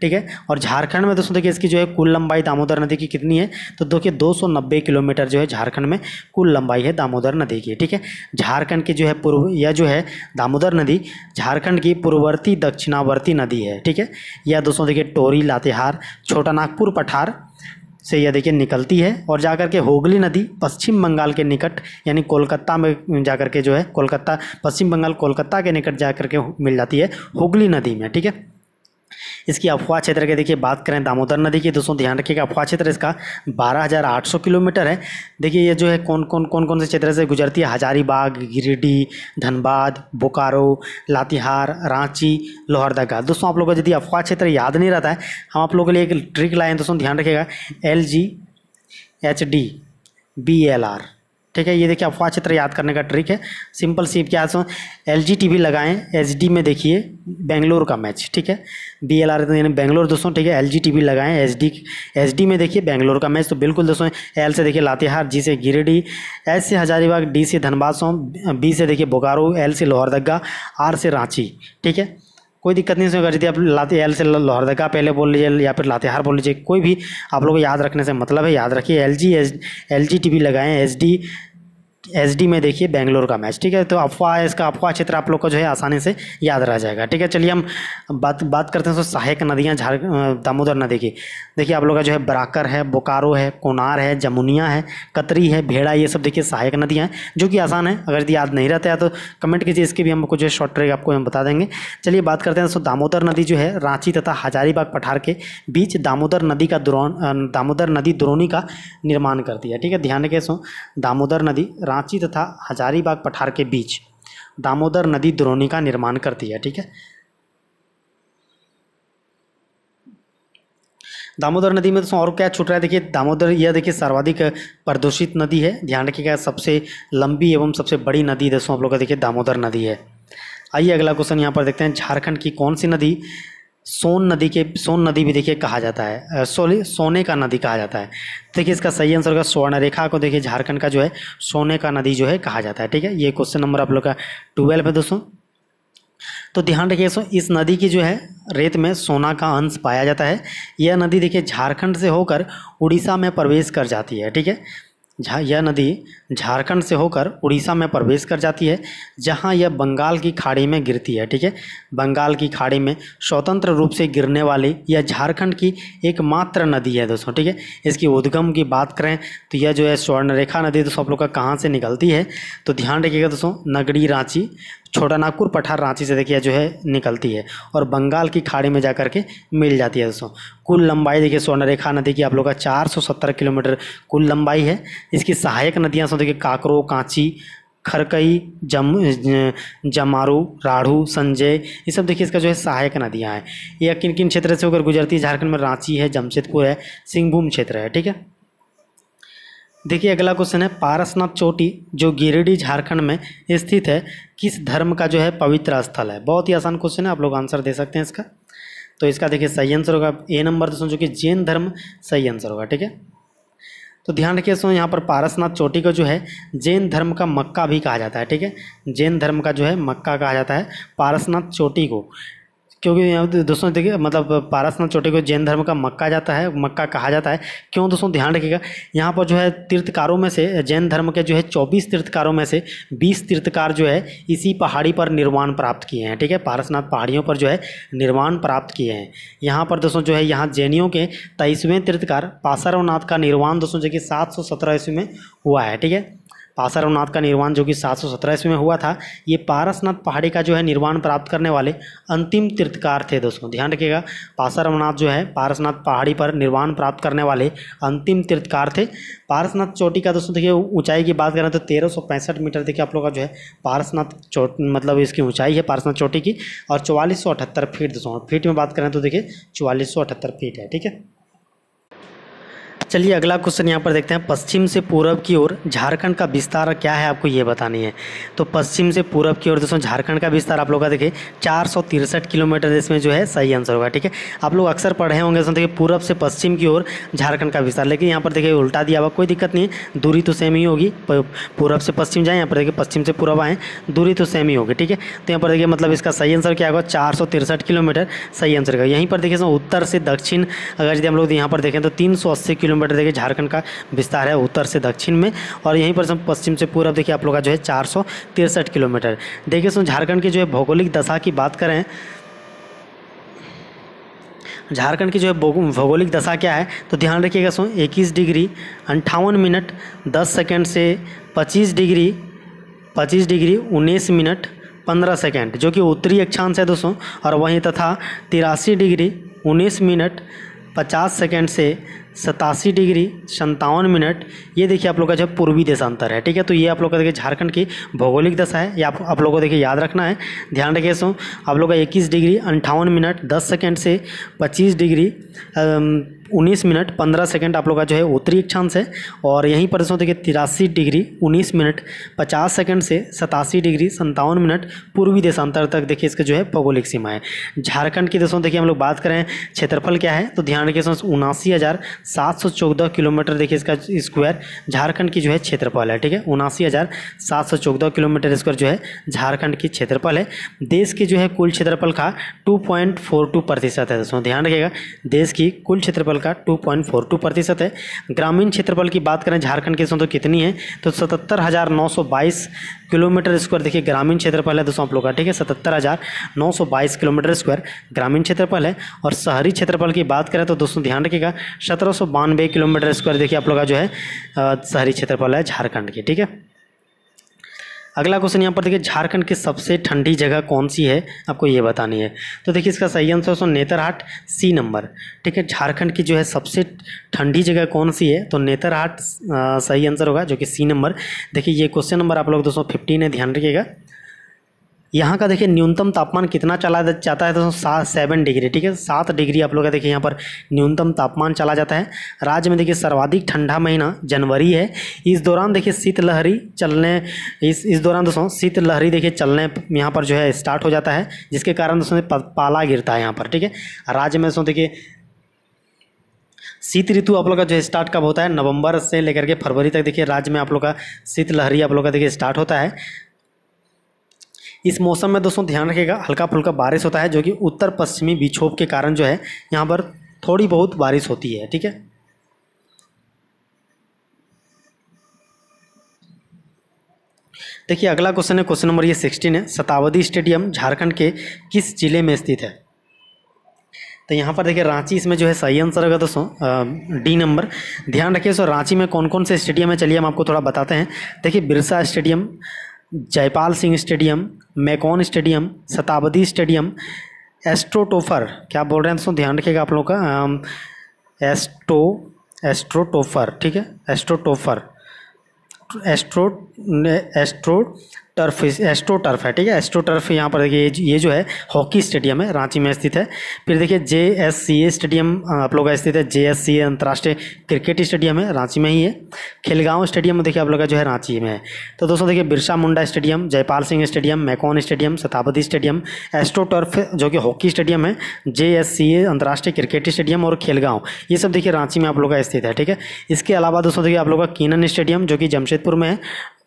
ठीक है और झारखंड में दोस्तों देखिए इसकी जो है कुल लंबाई दामोदर नदी की कितनी है तो देखिए दो सौ नब्बे किलोमीटर जो है झारखंड में कुल लंबाई है दामोदर नदी की ठीक है झारखंड की जो है पूर्व या जो है दामोदर नदी झारखंड की पूर्ववर्ती दक्षिणावर्ती नदी है ठीक है यह दोस्तों देखिए टोरी लातेहार छोटा नागपुर पठार से यह देखिए निकलती है और जाकर के होगली नदी पश्चिम बंगाल के निकट यानी कोलकाता में जाकर के जो है कोलकाता पश्चिम बंगाल कोलकाता के निकट जाकर के मिल जाती है होगली नदी में ठीक है इसकी अफवाह क्षेत्र की देखिए बात करें दामोदर नदी की दोस्तों ध्यान रखिएगा अफवाह क्षेत्र इसका 12,800 किलोमीटर है देखिए ये जो है कौन कौन कौन कौन से क्षेत्र से गुजरती है हजारीबाग गिरिडीह धनबाद बोकारो लातिहार रांची लोहरदगा दोस्तों आप लोग का यदि अफवाह क्षेत्र याद नहीं रहता है हम आप लोगों के लिए एक ट्रिक लाए दोस्तों ध्यान रखिएगा L G H D B L R ठीक है ये देखिए अफवाह चित्र याद करने का ट्रिक है सिंपल सीप के so L G T V लगाएँ एच डी में देखिए बेंगलोर का मैच ठीक है बी एल आर यानी बेंगलोर दोस्तों ठीक है एल जी टी वी लगाएँ एच डी एच डी में देखिए बेंगलोर का मैच तो बिल्कुल दोस्तों एल से देखिए लातेहार जी से गिरिडीह एच से हजारीबाग डी से धनबाद सोम बी से देखिए बोकारो एल से लोहरदगा आर से रांची ठीक है कोई दिक्कत नहीं इसमें कर दी आप एल से लोहरदगा पहले बोल लीजिए या फिर लातेहार बोल लीजिए कोई भी आप लोग को याद रखने से मतलब है याद रखिए L G S L G T V लगाएँ एच डी एसडी में देखिए बेंगलोर का मैच ठीक है तो अफवाह है इसका अफवाह क्षेत्र आप लोग को जो है आसानी से याद रह जाएगा ठीक है चलिए हम बात बात करते हैं तो सहायक नदियाँ झार दामोदर नदी की देखिए आप लोग का जो है बराकर है बोकारो है कोनार है जमुनिया है कतरी है भेड़ा ये सब देखिए सहायक नदियाँ हैं जो कि आसान है अगर यदि याद नहीं रहता है तो कमेंट कीजिए इसके भी हमको जो है शॉर्ट ट्रेक आपको हम बता देंगे चलिए बात करते हैं सो दामोदर नदी जो है रांची तथा हजारीबाग पठार के बीच दामोदर नदी का दामोदर नदी द्रोणी का निर्माण करती है ठीक है ध्यान रखें दामोदर नदी रांची तथा हजारीबाग पठार के बीच दामोदर नदी द्रोणी का निर्माण करती है ठीक है दामोदर नदी में दोस्तों और क्या छूट रहा है देखिए दामोदर यह देखिए सर्वाधिक प्रदूषित नदी है ध्यान रखिएगा सबसे लंबी एवं सबसे बड़ी नदी दोस्तों आप लोग का देखिए दामोदर नदी है आइए अगला क्वेश्चन यहाँ पर देखते हैं झारखंड की कौन सी नदी सोन नदी के सोन नदी भी देखिए कहा जाता है सोले सोने का नदी कहा जाता है देखिए इसका सही आंसर होगा स्वर्ण रेखा को देखिए झारखंड का जो है सोने का नदी जो है कहा जाता है ठीक है ये क्वेश्चन नंबर आप लोग का ट्वेल्व है दोस्तों तो ध्यान रखिए दोस्तों इस नदी की जो है रेत में सोना का अंश पाया जाता है यह नदी देखिए झारखंड से होकर उड़ीसा में प्रवेश कर जाती है ठीक है झा यह नदी झारखंड से होकर उड़ीसा में प्रवेश कर जाती है जहां यह बंगाल की खाड़ी में गिरती है ठीक है बंगाल की खाड़ी में स्वतंत्र रूप से गिरने वाली यह झारखंड की एकमात्र नदी है दोस्तों ठीक है इसकी उद्गम की बात करें तो यह जो है स्वर्णरेखा नदी दोस्तों आप लोग का कहाँ से निकलती है तो ध्यान रखिएगा दोस्तों नगरी रांची छोटा नागपुर पठार रांची से देखिए जो है निकलती है और बंगाल की खाड़ी में जा के मिल जाती है दोस्तों कुल लंबाई देखिए स्वर्णरेखा नदी की आप लोग का 470 किलोमीटर कुल लंबाई है इसकी सहायक नदियाँ देखिए काकरो कांची खरकई जम जमारू राढ़ू संजय ये सब देखिए इसका जो है सहायक नदियाँ हैं ये किन किन क्षेत्र से होकर गुजरती है झारखंड में रांची है जमशेदपुर है सिंहभूम क्षेत्र है ठीक है देखिए अगला क्वेश्चन है पारसनाथ चोटी जो गिरिडीह झारखंड में स्थित है किस धर्म का जो है पवित्र स्थल है बहुत ही आसान क्वेश्चन है आप लोग आंसर दे सकते हैं इसका तो इसका देखिए सही आंसर होगा ए नंबर तो समझो कि जैन धर्म सही आंसर होगा ठीक है तो ध्यान रखिए इसमें यहाँ पर पारसनाथ चोटी को जो है जैन धर्म का मक्का भी कहा जाता है ठीक है जैन धर्म का जो है मक्का कहा जाता है पारसनाथ चोटी को क्योंकि यहाँ दोस्तों देखिए मतलब पारसनाथ चोटी को जैन धर्म का मक्का जाता है मक्का कहा जाता है क्यों दोस्तों ध्यान रखिएगा यहाँ पर जो है तीर्थकारों में से जैन धर्म के जो है चौबीस तीर्थकारों में से बीस तीर्थकार जो है इसी पहाड़ी पर निर्माण प्राप्त किए हैं ठीक है पारसनाथ पहाड़ियों पर जो है निर्माण प्राप्त किए हैं यहाँ पर दोस्तों जो है यहाँ जैनियों के तेईसवें तीर्थकार पासरवनाथ का निर्माण दोस्तों जो कि सात ईस्वी में हुआ है ठीक है पासारावनाथ का निर्माण जो कि सात सौ सत्रह ईस्वी में हुआ था ये पारसनाथ पहाड़ी का जो है निर्माण प्राप्त करने वाले अंतिम तीर्थकार थे दोस्तों ध्यान रखिएगा पासारावनाथ जो है पारसनाथ पहाड़ी पर निर्माण प्राप्त करने वाले अंतिम तीर्थकार थे पारसनाथ चोटी का दोस्तों देखिए ऊंचाई की बात करें तो तेरह मीटर देखिए आप लोग का जो है पारसनाथ चोट मतलब इसकी ऊंचाई है पारसनाथ चोटी की और चौवालीस फीट दोस्तों फीट में बात करें तो देखिए चौवालीस फीट है ठीक है चलिए अगला क्वेश्चन यहाँ पर देखते हैं पश्चिम से पूर्व की ओर झारखंड का विस्तार क्या है आपको ये बतानी है तो पश्चिम से पूर्व की ओर दोस्तों झारखंड का विस्तार आप लोग का देखिए चार किलोमीटर इसमें जो है सही आंसर होगा ठीक है आप लोग अक्सर पढ़े होंगे दोस्तों देखिए पूर्व से पश्चिम की ओर झारखंड का विस्तार लेकिन यहाँ पर देखिए उल्टा दिया हुआ कोई दिक्कत नहीं है दूरी तो सेम ही होगी पूर्व से पश्चिम जाए यहाँ पर देखिए पश्चिम से पूर्व आएँ दूरी तो सेम ही होगी ठीक है तो यहाँ पर देखिए मतलब इसका सही आंसर क्या होगा चार किलोमीटर सही आंसर का यहीं पर देखिए उत्तर से दक्षिण अगर यदि हम लोग यहाँ पर देखें तो तीन किलोमीटर किलोमीटर देखिए झारखंड का विस्तार है उत्तर से दक्षिण में और यहीं पर पश्चिम से पूर्व देखिए आप लोग का जो है चार किलोमीटर देखिए सुन झारखंड की जो है भौगोलिक दशा की बात करें झारखंड की जो है भौगोलिक दशा क्या है तो ध्यान रखिएगा सुन 21 डिग्री अंठावन मिनट 10 सेकंड से 25 डिग्री 25 डिग्री उन्नीस मिनट 15 सेकंड जो कि उत्तरी अक्षांश है दोस्तों और वहीं तथा तिरासी डिग्री 19 मिनट 50 सेकंड से सतासी डिग्री सन्तावन मिनट ये देखिए आप लोग का जो पूर्वी देशांतर है ठीक है तो ये आप लोग का देखिए झारखंड की भौगोलिक दशा है ये आप आप लोग को देखिए याद रखना है ध्यान रखिए सो आप लोग का इक्कीस डिग्री अंठावन मिनट दस सेकेंड से पच्चीस डिग्री 19 मिनट 15 सेकंड आप लोग का जो है उत्तरी अक्षांश है और यहीं पर दोस्तों देखिए तिरासी डिग्री 19 मिनट 50 सेकंड से सतासी डिग्री संतावन मिनट पूर्वी देशांतर तक देखिए इसका जो है भौगोलिक सीमा है झारखंड की दोस्तों देखिए हम लोग बात करें क्षेत्रफल क्या है तो ध्यान रखिए उनासी हज़ार सात सौ चौदह किलोमीटर देखिए इसका स्क्वायर झारखंड की जो है क्षेत्रफल है ठीक है उनासी हज़ार सात सौ चौदह किलोमीटर स्क्वायर जो है झारखंड की क्षेत्रफल है देश की जो है कुल क्षेत्रफल का टू पॉइंट फोर टू प्रतिशत है दोस्तों ध्यान रखिएगा देश की कुल क्षेत्रफल का 2.42 प्रतिशत है ग्रामीण क्षेत्रफल की बात करें झारखंड के तो कितनी है तो सतहत्तर हज़ार नौ सौ बाईस किलोमीटर स्क्वायर देखिए ग्रामीण क्षेत्रफल है दोस्तों आप लोग का ठीक है सतहत्तर हज़ार नौ सौ बाईस किलोमीटर स्क्वायर ग्रामीण क्षेत्रफल है और शहरी क्षेत्रफल की बात करें तो दोस्तों ध्यान रखिएगा सत्रह सौ बानवे किलोमीटर स्क्वायर देखिए आप लोग का जो है शहरी क्षेत्रफल है झारखंड की ठीक है अगला क्वेश्चन यहाँ पर देखिए झारखंड की सबसे ठंडी जगह कौन सी है आपको ये बतानी है तो देखिए इसका सही answer so Netarhat C number ठीक है झारखंड की जो है सबसे ठंडी जगह कौन सी है तो नेतरहाट सही आंसर होगा जो कि सी नंबर देखिए ये क्वेश्चन नंबर आप लोग दोस्तों फिफ्टीन है ध्यान रखिएगा यहाँ का देखिए न्यूनतम तापमान कितना चला जाता है दोस्तों सात सेवन डिग्री ठीक है सात डिग्री आप लोग का देखिए यहाँ पर न्यूनतम तापमान चला जाता है राज्य में देखिए सर्वाधिक ठंडा महीना जनवरी है इस दौरान देखिए शीतलहरी चलने इस इस दौरान दोस्तों शीतलहरी देखिए चलने यहाँ पर जो है स्टार्ट हो जाता है जिसके कारण दोस्तों पाला गिरता है यहाँ पर ठीक है राज्य में दोस्तों देखिए शीत ऋतु आप लोग का जो स्टार्ट कब होता है नवंबर से लेकर के फरवरी तक देखिए राज्य में आप लोग का शीतलहरी आप लोग का देखिए स्टार्ट होता है इस मौसम में दोस्तों ध्यान रखिएगा हल्का फुल्का बारिश होता है जो कि उत्तर पश्चिमी विक्षोभ के कारण जो है यहाँ पर थोड़ी बहुत बारिश होती है ठीक है देखिए अगला क्वेश्चन है क्वेश्चन नंबर ये सिक्सटीन है शतावदी स्टेडियम झारखंड के किस जिले में स्थित है तो यहाँ पर देखिए रांची इसमें जो है सही आंसर होगा दोस्तों डी नंबर ध्यान रखिए सो रांची में कौन कौन से स्टेडियम है चलिए हम आपको थोड़ा बताते हैं देखिए Birsa stadium Jaipal Singh stadium Mecon stadium Shatabdi stadium astroturf क्या बोल रहे हैं दोस्तों ध्यान रखिएगा आप लोग का एस्ट्रो एस्ट्रोटोफर ठीक है astroturf astro astroturf astroturf है ठीक है एस्ट्रो टर्फ यहाँ पर देखिए ये जो है हॉकी स्टेडियम है रांची में स्थित है फिर देखिए जे एस सी ए स्टेडियम आप लोग का स्थित है जे एस सी ए अंतर्राष्ट्रीय क्रिकेट स्टेडियम है रांची में ही है खेलगांव स्टेडियम देखिए आप लोग का जो है रांची में है तो दोस्तों देखिए Birsa Munda stadium Jaipal Singh stadium Mecon stadium Shatabdi stadium astroturf जो कि हॉकी स्टेडियम है जे एस सी ए अंतर्राष्ट्रीय क्रिकेट स्टेडियम और खेलगांव ये सब देखिए रांची में आप लोग का स्थित है ठीक है इसके अलावा दोस्तों देखिए आप लोग का कीनन स्टेडियम जो कि जमशेदपुर में है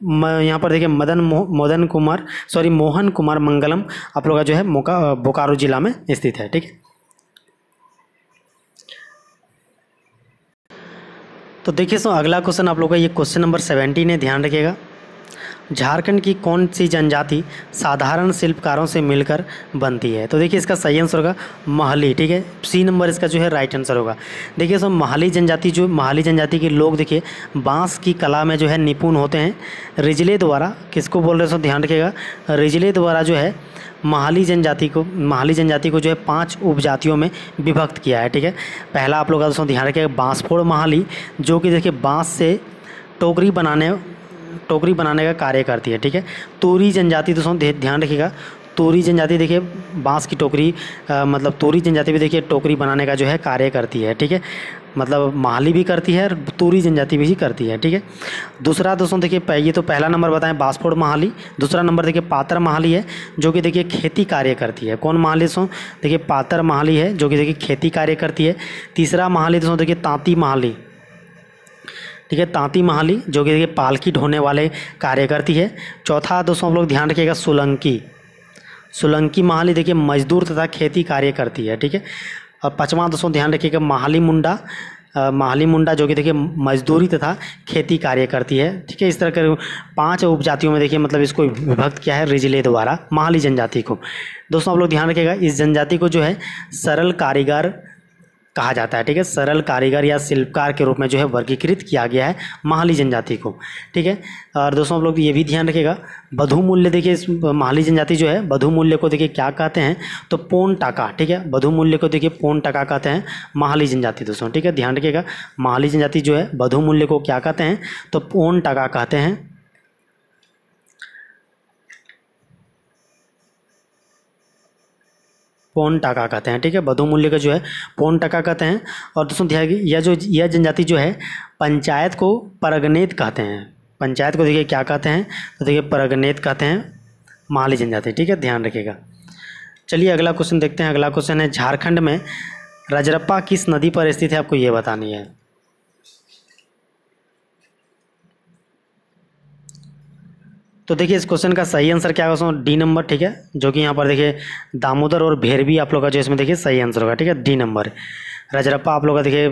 यहाँ पर देखिए मदन मो, मदन कुमार सॉरी मोहन कुमार मंगलम आप लोग का जो है मोका बोकारो जिला में स्थित है ठीक है तो देखिए सो अगला क्वेश्चन आप लोग का ये क्वेश्चन नंबर सेवेंटीन है ध्यान रखिएगा झारखंड की कौन सी जनजाति साधारण शिल्पकारों से मिलकर बनती है तो देखिए इसका सही आंसर होगा महली ठीक है सी नंबर इसका जो है राइट आंसर होगा देखिए सर महली जनजाति जो महली जनजाति के लोग देखिए बांस की कला में जो है निपुण होते हैं रिजले द्वारा किसको बोल रहे सो ध्यान रखिएगा रिजले द्वारा जो है महाली जनजाति को महाली जनजाति को जो है पांच उपजातियों में विभक्त किया है ठीक है पहला आप लोग दोस्तों ध्यान रखिएगा बांसफोड़ महाली जो कि देखिए बांस से टोकरी बनाने टोकरी बनाने का कार्य करती है ठीक है तोरी जनजाति दोस्तों ध्यान रखिएगा तोरी जनजाति देखिए बांस की टोकरी आ, मतलब तोरी जनजाति भी देखिए टोकरी बनाने का जो है कार्य करती है ठीक है मतलब माली भी करती है और तोरी जनजाति भी करती है ठीक है दूसरा दोस्तों देखिए ये तो पहला नंबर बताएं बासफोड़ महाली दूसरा नंबर देखिए पातर महाली है जो कि देखिए खेती कार्य करती है कौन महाली दोस्तों देखिए पातर महाली है जो कि देखिए खेती कार्य करती है तीसरा महाली दोस्तों देखिए तांती महाली ठीक है तांती महाली जो कि देखिए पालकी ढोने वाले कार्य करती है चौथा दोस्तों आप लोग ध्यान रखिएगा सोलंकी सुलंकी महाली देखिए मजदूर तथा खेती कार्य करती है ठीक है और पाँचवा दोस्तों ध्यान रखिएगा महाली मुंडा महाली मुंडा जो कि देखिए मजदूरी तथा खेती कार्य करती है ठीक है इस तरह के पांच उपजातियों में देखिए मतलब इसको विभक्त किया है रिजिले द्वारा महाली जनजाति को दोस्तों आप लोग ध्यान रखिएगा इस जनजाति को जो है सरल कारीगर कहा जाता है ठीक है सरल कारीगर या शिल्पकार के रूप में जो है वर्गीकृत किया गया है महाली जनजाति को ठीक है और दोस्तों आप लोग ये भी ध्यान रखिएगा बधु मूल्य देखिए इस महाली जनजाति जो है बधु मूल्य को देखिए क्या कहते हैं तो पोन टाका ठीक है बधु मूल्य को देखिए पोन टाका कहते हैं महाली जनजाति दोस्तों ठीक है ध्यान रखिएगा महाली जनजाति जो है बधु मूल्य को क्या कहते हैं तो पोन टाका कहते हैं पौन टाका कहते हैं ठीक है बधु मूल्य का जो है पौन टाका कहते हैं और दोस्तों ध्यान यह जो यह जनजाति जो है पंचायत को परगनेत कहते हैं पंचायत को देखिए क्या कहते हैं तो देखिए परगनेत कहते हैं माली जनजाति ठीक है ध्यान रखिएगा चलिए अगला क्वेश्चन देखते हैं अगला क्वेश्चन है झारखंड में रजरप्पा किस नदी पर स्थित है आपको ये बतानी है तो देखिए इस क्वेश्चन का सही आंसर क्या होगा डी नंबर ठीक है जो कि यहाँ पर देखिए दामोदर और भैरवी आप लोग का जो इसमें देखिए सही आंसर होगा ठीक है डी नंबर रजरप्पा आप लोग का देखिए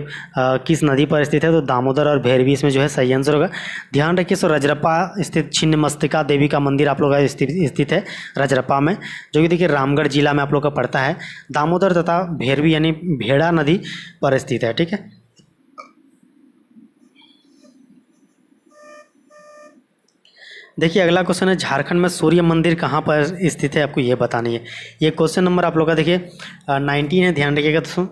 किस नदी पर स्थित है तो दामोदर और भैरवी इसमें जो है सही आंसर होगा ध्यान रखिए सो रजरप्पा स्थित छिन्न मस्तिका देवी का मंदिर आप लोग का स्थित है रजरप्पा में जो कि देखिए रामगढ़ जिला में आप लोग का पड़ता है दामोदर तथा भैरवी यानी भेड़ा नदी पर स्थित है ठीक है देखिए अगला क्वेश्चन है झारखंड में सूर्य मंदिर कहाँ पर स्थित है आपको ये बतानी है ये क्वेश्चन नंबर आप लोग का देखिए नाइनटीन है ध्यान रखिएगा दोस्तों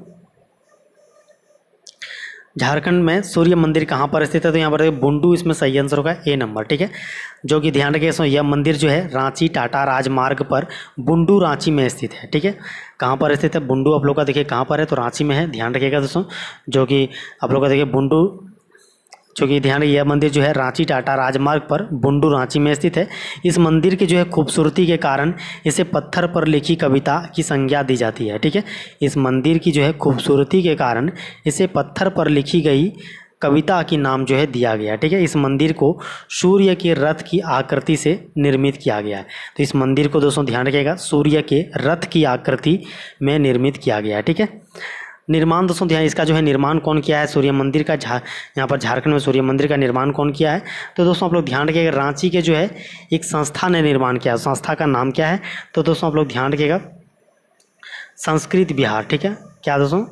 झारखंड में सूर्य मंदिर कहाँ पर स्थित है तो यहाँ पर देखिए बुंडू इसमें सही आंसर होगा ए नंबर ठीक है जो कि ध्यान रखिए इसमें यह मंदिर जो है रांची टाटा राजमार्ग पर बुंडू रांची में स्थित है ठीक है कहाँ पर स्थित है बुंडू आप लोग का देखिए कहाँ पर है तो रांची में है ध्यान रखिएगा दोस्तों जो कि आप लोग का देखिए बुंडू चूँकि ध्यान यह मंदिर जो है रांची टाटा राजमार्ग पर बुंडू रांची में स्थित है इस मंदिर की जो है खूबसूरती के कारण इसे पत्थर पर लिखी कविता की संज्ञा दी जाती है ठीक है इस मंदिर की जो है खूबसूरती के कारण इसे पत्थर पर लिखी गई कविता की नाम जो है दिया गया ठीक है इस मंदिर को सूर्य के रथ की आकृति से निर्मित किया गया है तो इस मंदिर को दोस्तों ध्यान रखिएगा सूर्य के रथ की आकृति में निर्मित किया गया है ठीक है निर्माण दोस्तों ध्यान इसका जो है निर्माण कौन किया है सूर्य मंदिर का झा यहाँ पर झारखंड में सूर्य मंदिर का निर्माण कौन किया है तो दोस्तों आप लोग ध्यान रखिएगा रांची के जो है एक संस्था ने निर्माण किया संस्था का नाम क्या है तो दोस्तों आप लोग ध्यान रखिएगा संस्कृत विहार ठीक है क्या दोस्तों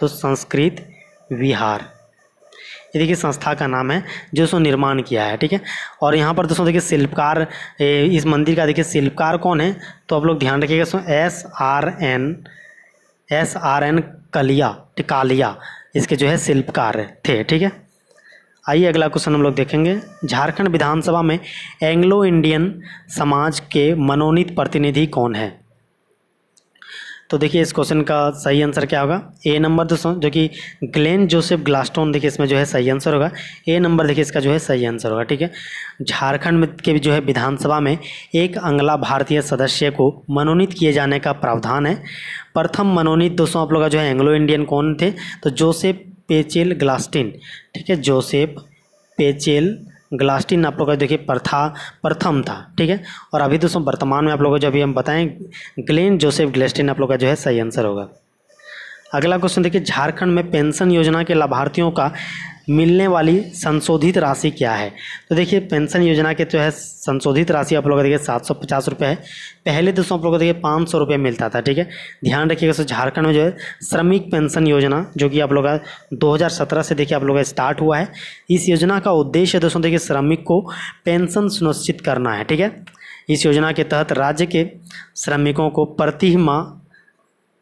तो संस्कृत विहार ये देखिए संस्था का नाम है जो सो निर्माण किया है ठीक है और यहाँ पर दोस्तों देखिए शिल्पकार इस मंदिर का देखिए शिल्पकार कौन है तो आप लोग ध्यान रखिएगा दोस्तों S R N S R N कलिया टिकालिया इसके जो है शिल्पकार थे ठीक है आइए अगला क्वेश्चन हम लोग देखेंगे झारखंड विधानसभा में एंग्लो इंडियन समाज के मनोनीत प्रतिनिधि कौन है तो देखिए इस क्वेश्चन का सही आंसर क्या होगा ए नंबर दोस्तों जो कि ग्लेन जोसेफ ग्लास्टोन देखिए इसमें जो है सही आंसर होगा ए नंबर देखिए इसका जो है सही आंसर होगा ठीक है झारखंड के जो है विधानसभा में एक अंगला भारतीय सदस्य को मनोनीत किए जाने का प्रावधान है प्रथम मनोनीत दोस्तों आप लोग का जो है एंग्लो इंडियन कौन थे तो जोसेफ पेचेल ग्लास्टिन ठीक है जोसेफ पेचेल ग्लास्टिन आप लोग का देखिए प्रथा प्रथम था ठीक है और अभी दोस्तों वर्तमान में आप लोगों को जो अभी हम बताएं ग्लेन जोसेफ ग्लेस्टिन आप लोग का जो है सही आंसर होगा अगला क्वेश्चन देखिए झारखंड में पेंशन योजना के लाभार्थियों का मिलने वाली संशोधित राशि क्या है तो देखिए पेंशन योजना के जो है संशोधित राशि आप लोग देखिए सात सौ पचास रुपये है पहले दोस्तों आप लोग देखिए पाँच सौ रुपये मिलता था ठीक है ध्यान रखिएगा झारखंड में जो है श्रमिक पेंशन योजना जो कि आप लोग का दो से देखिए आप लोग का स्टार्ट हुआ है इस योजना का उद्देश्य दोस्तों देखिए श्रमिक को पेंशन सुनिश्चित करना है ठीक है इस योजना के तहत राज्य के श्रमिकों को प्रति माह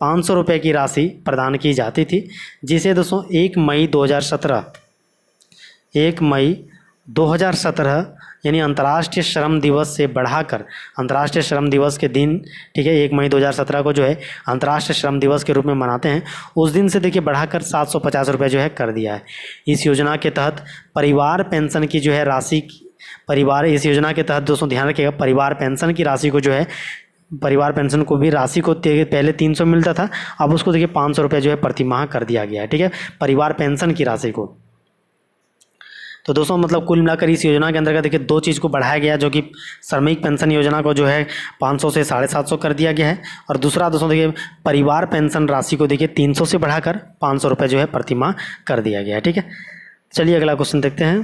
पाँच सौ रुपये की राशि प्रदान की जाती थी जिसे दोस्तों एक मई 2017 एक मई 2017 यानी अंतर्राष्ट्रीय श्रम दिवस से बढ़ाकर अंतर्राष्ट्रीय श्रम दिवस के दिन ठीक है एक मई 2017 को जो है अंतर्राष्ट्रीय श्रम दिवस के रूप में मनाते हैं उस दिन से देखिए बढ़ाकर सात सौ जो है कर दिया है इस योजना के तहत परिवार पेंशन की जो है राशि परिवार इस योजना के तहत दोस्तों ध्यान रखिएगा परिवार पेंशन की राशि को जो है परिवार पेंशन को भी राशि को पहले तीन सौ मिलता था अब उसको देखिए पाँच सौ रुपये जो है प्रतिमाह कर दिया गया है ठीक है परिवार पेंशन की राशि को तो दोस्तों मतलब कुल मिलाकर इस योजना के अंतर्गत देखिए दो चीज़ को बढ़ाया गया जो कि श्रमिक पेंशन योजना को जो है 500 से साढ़े सात सौ कर दिया गया है और दूसरा दोस्तों देखिए परिवार पेंशन राशि को देखिए 300 से बढ़ाकर पाँच सौ जो है प्रतिमा कर दिया गया है ठीक है चलिए अगला क्वेश्चन देखते हैं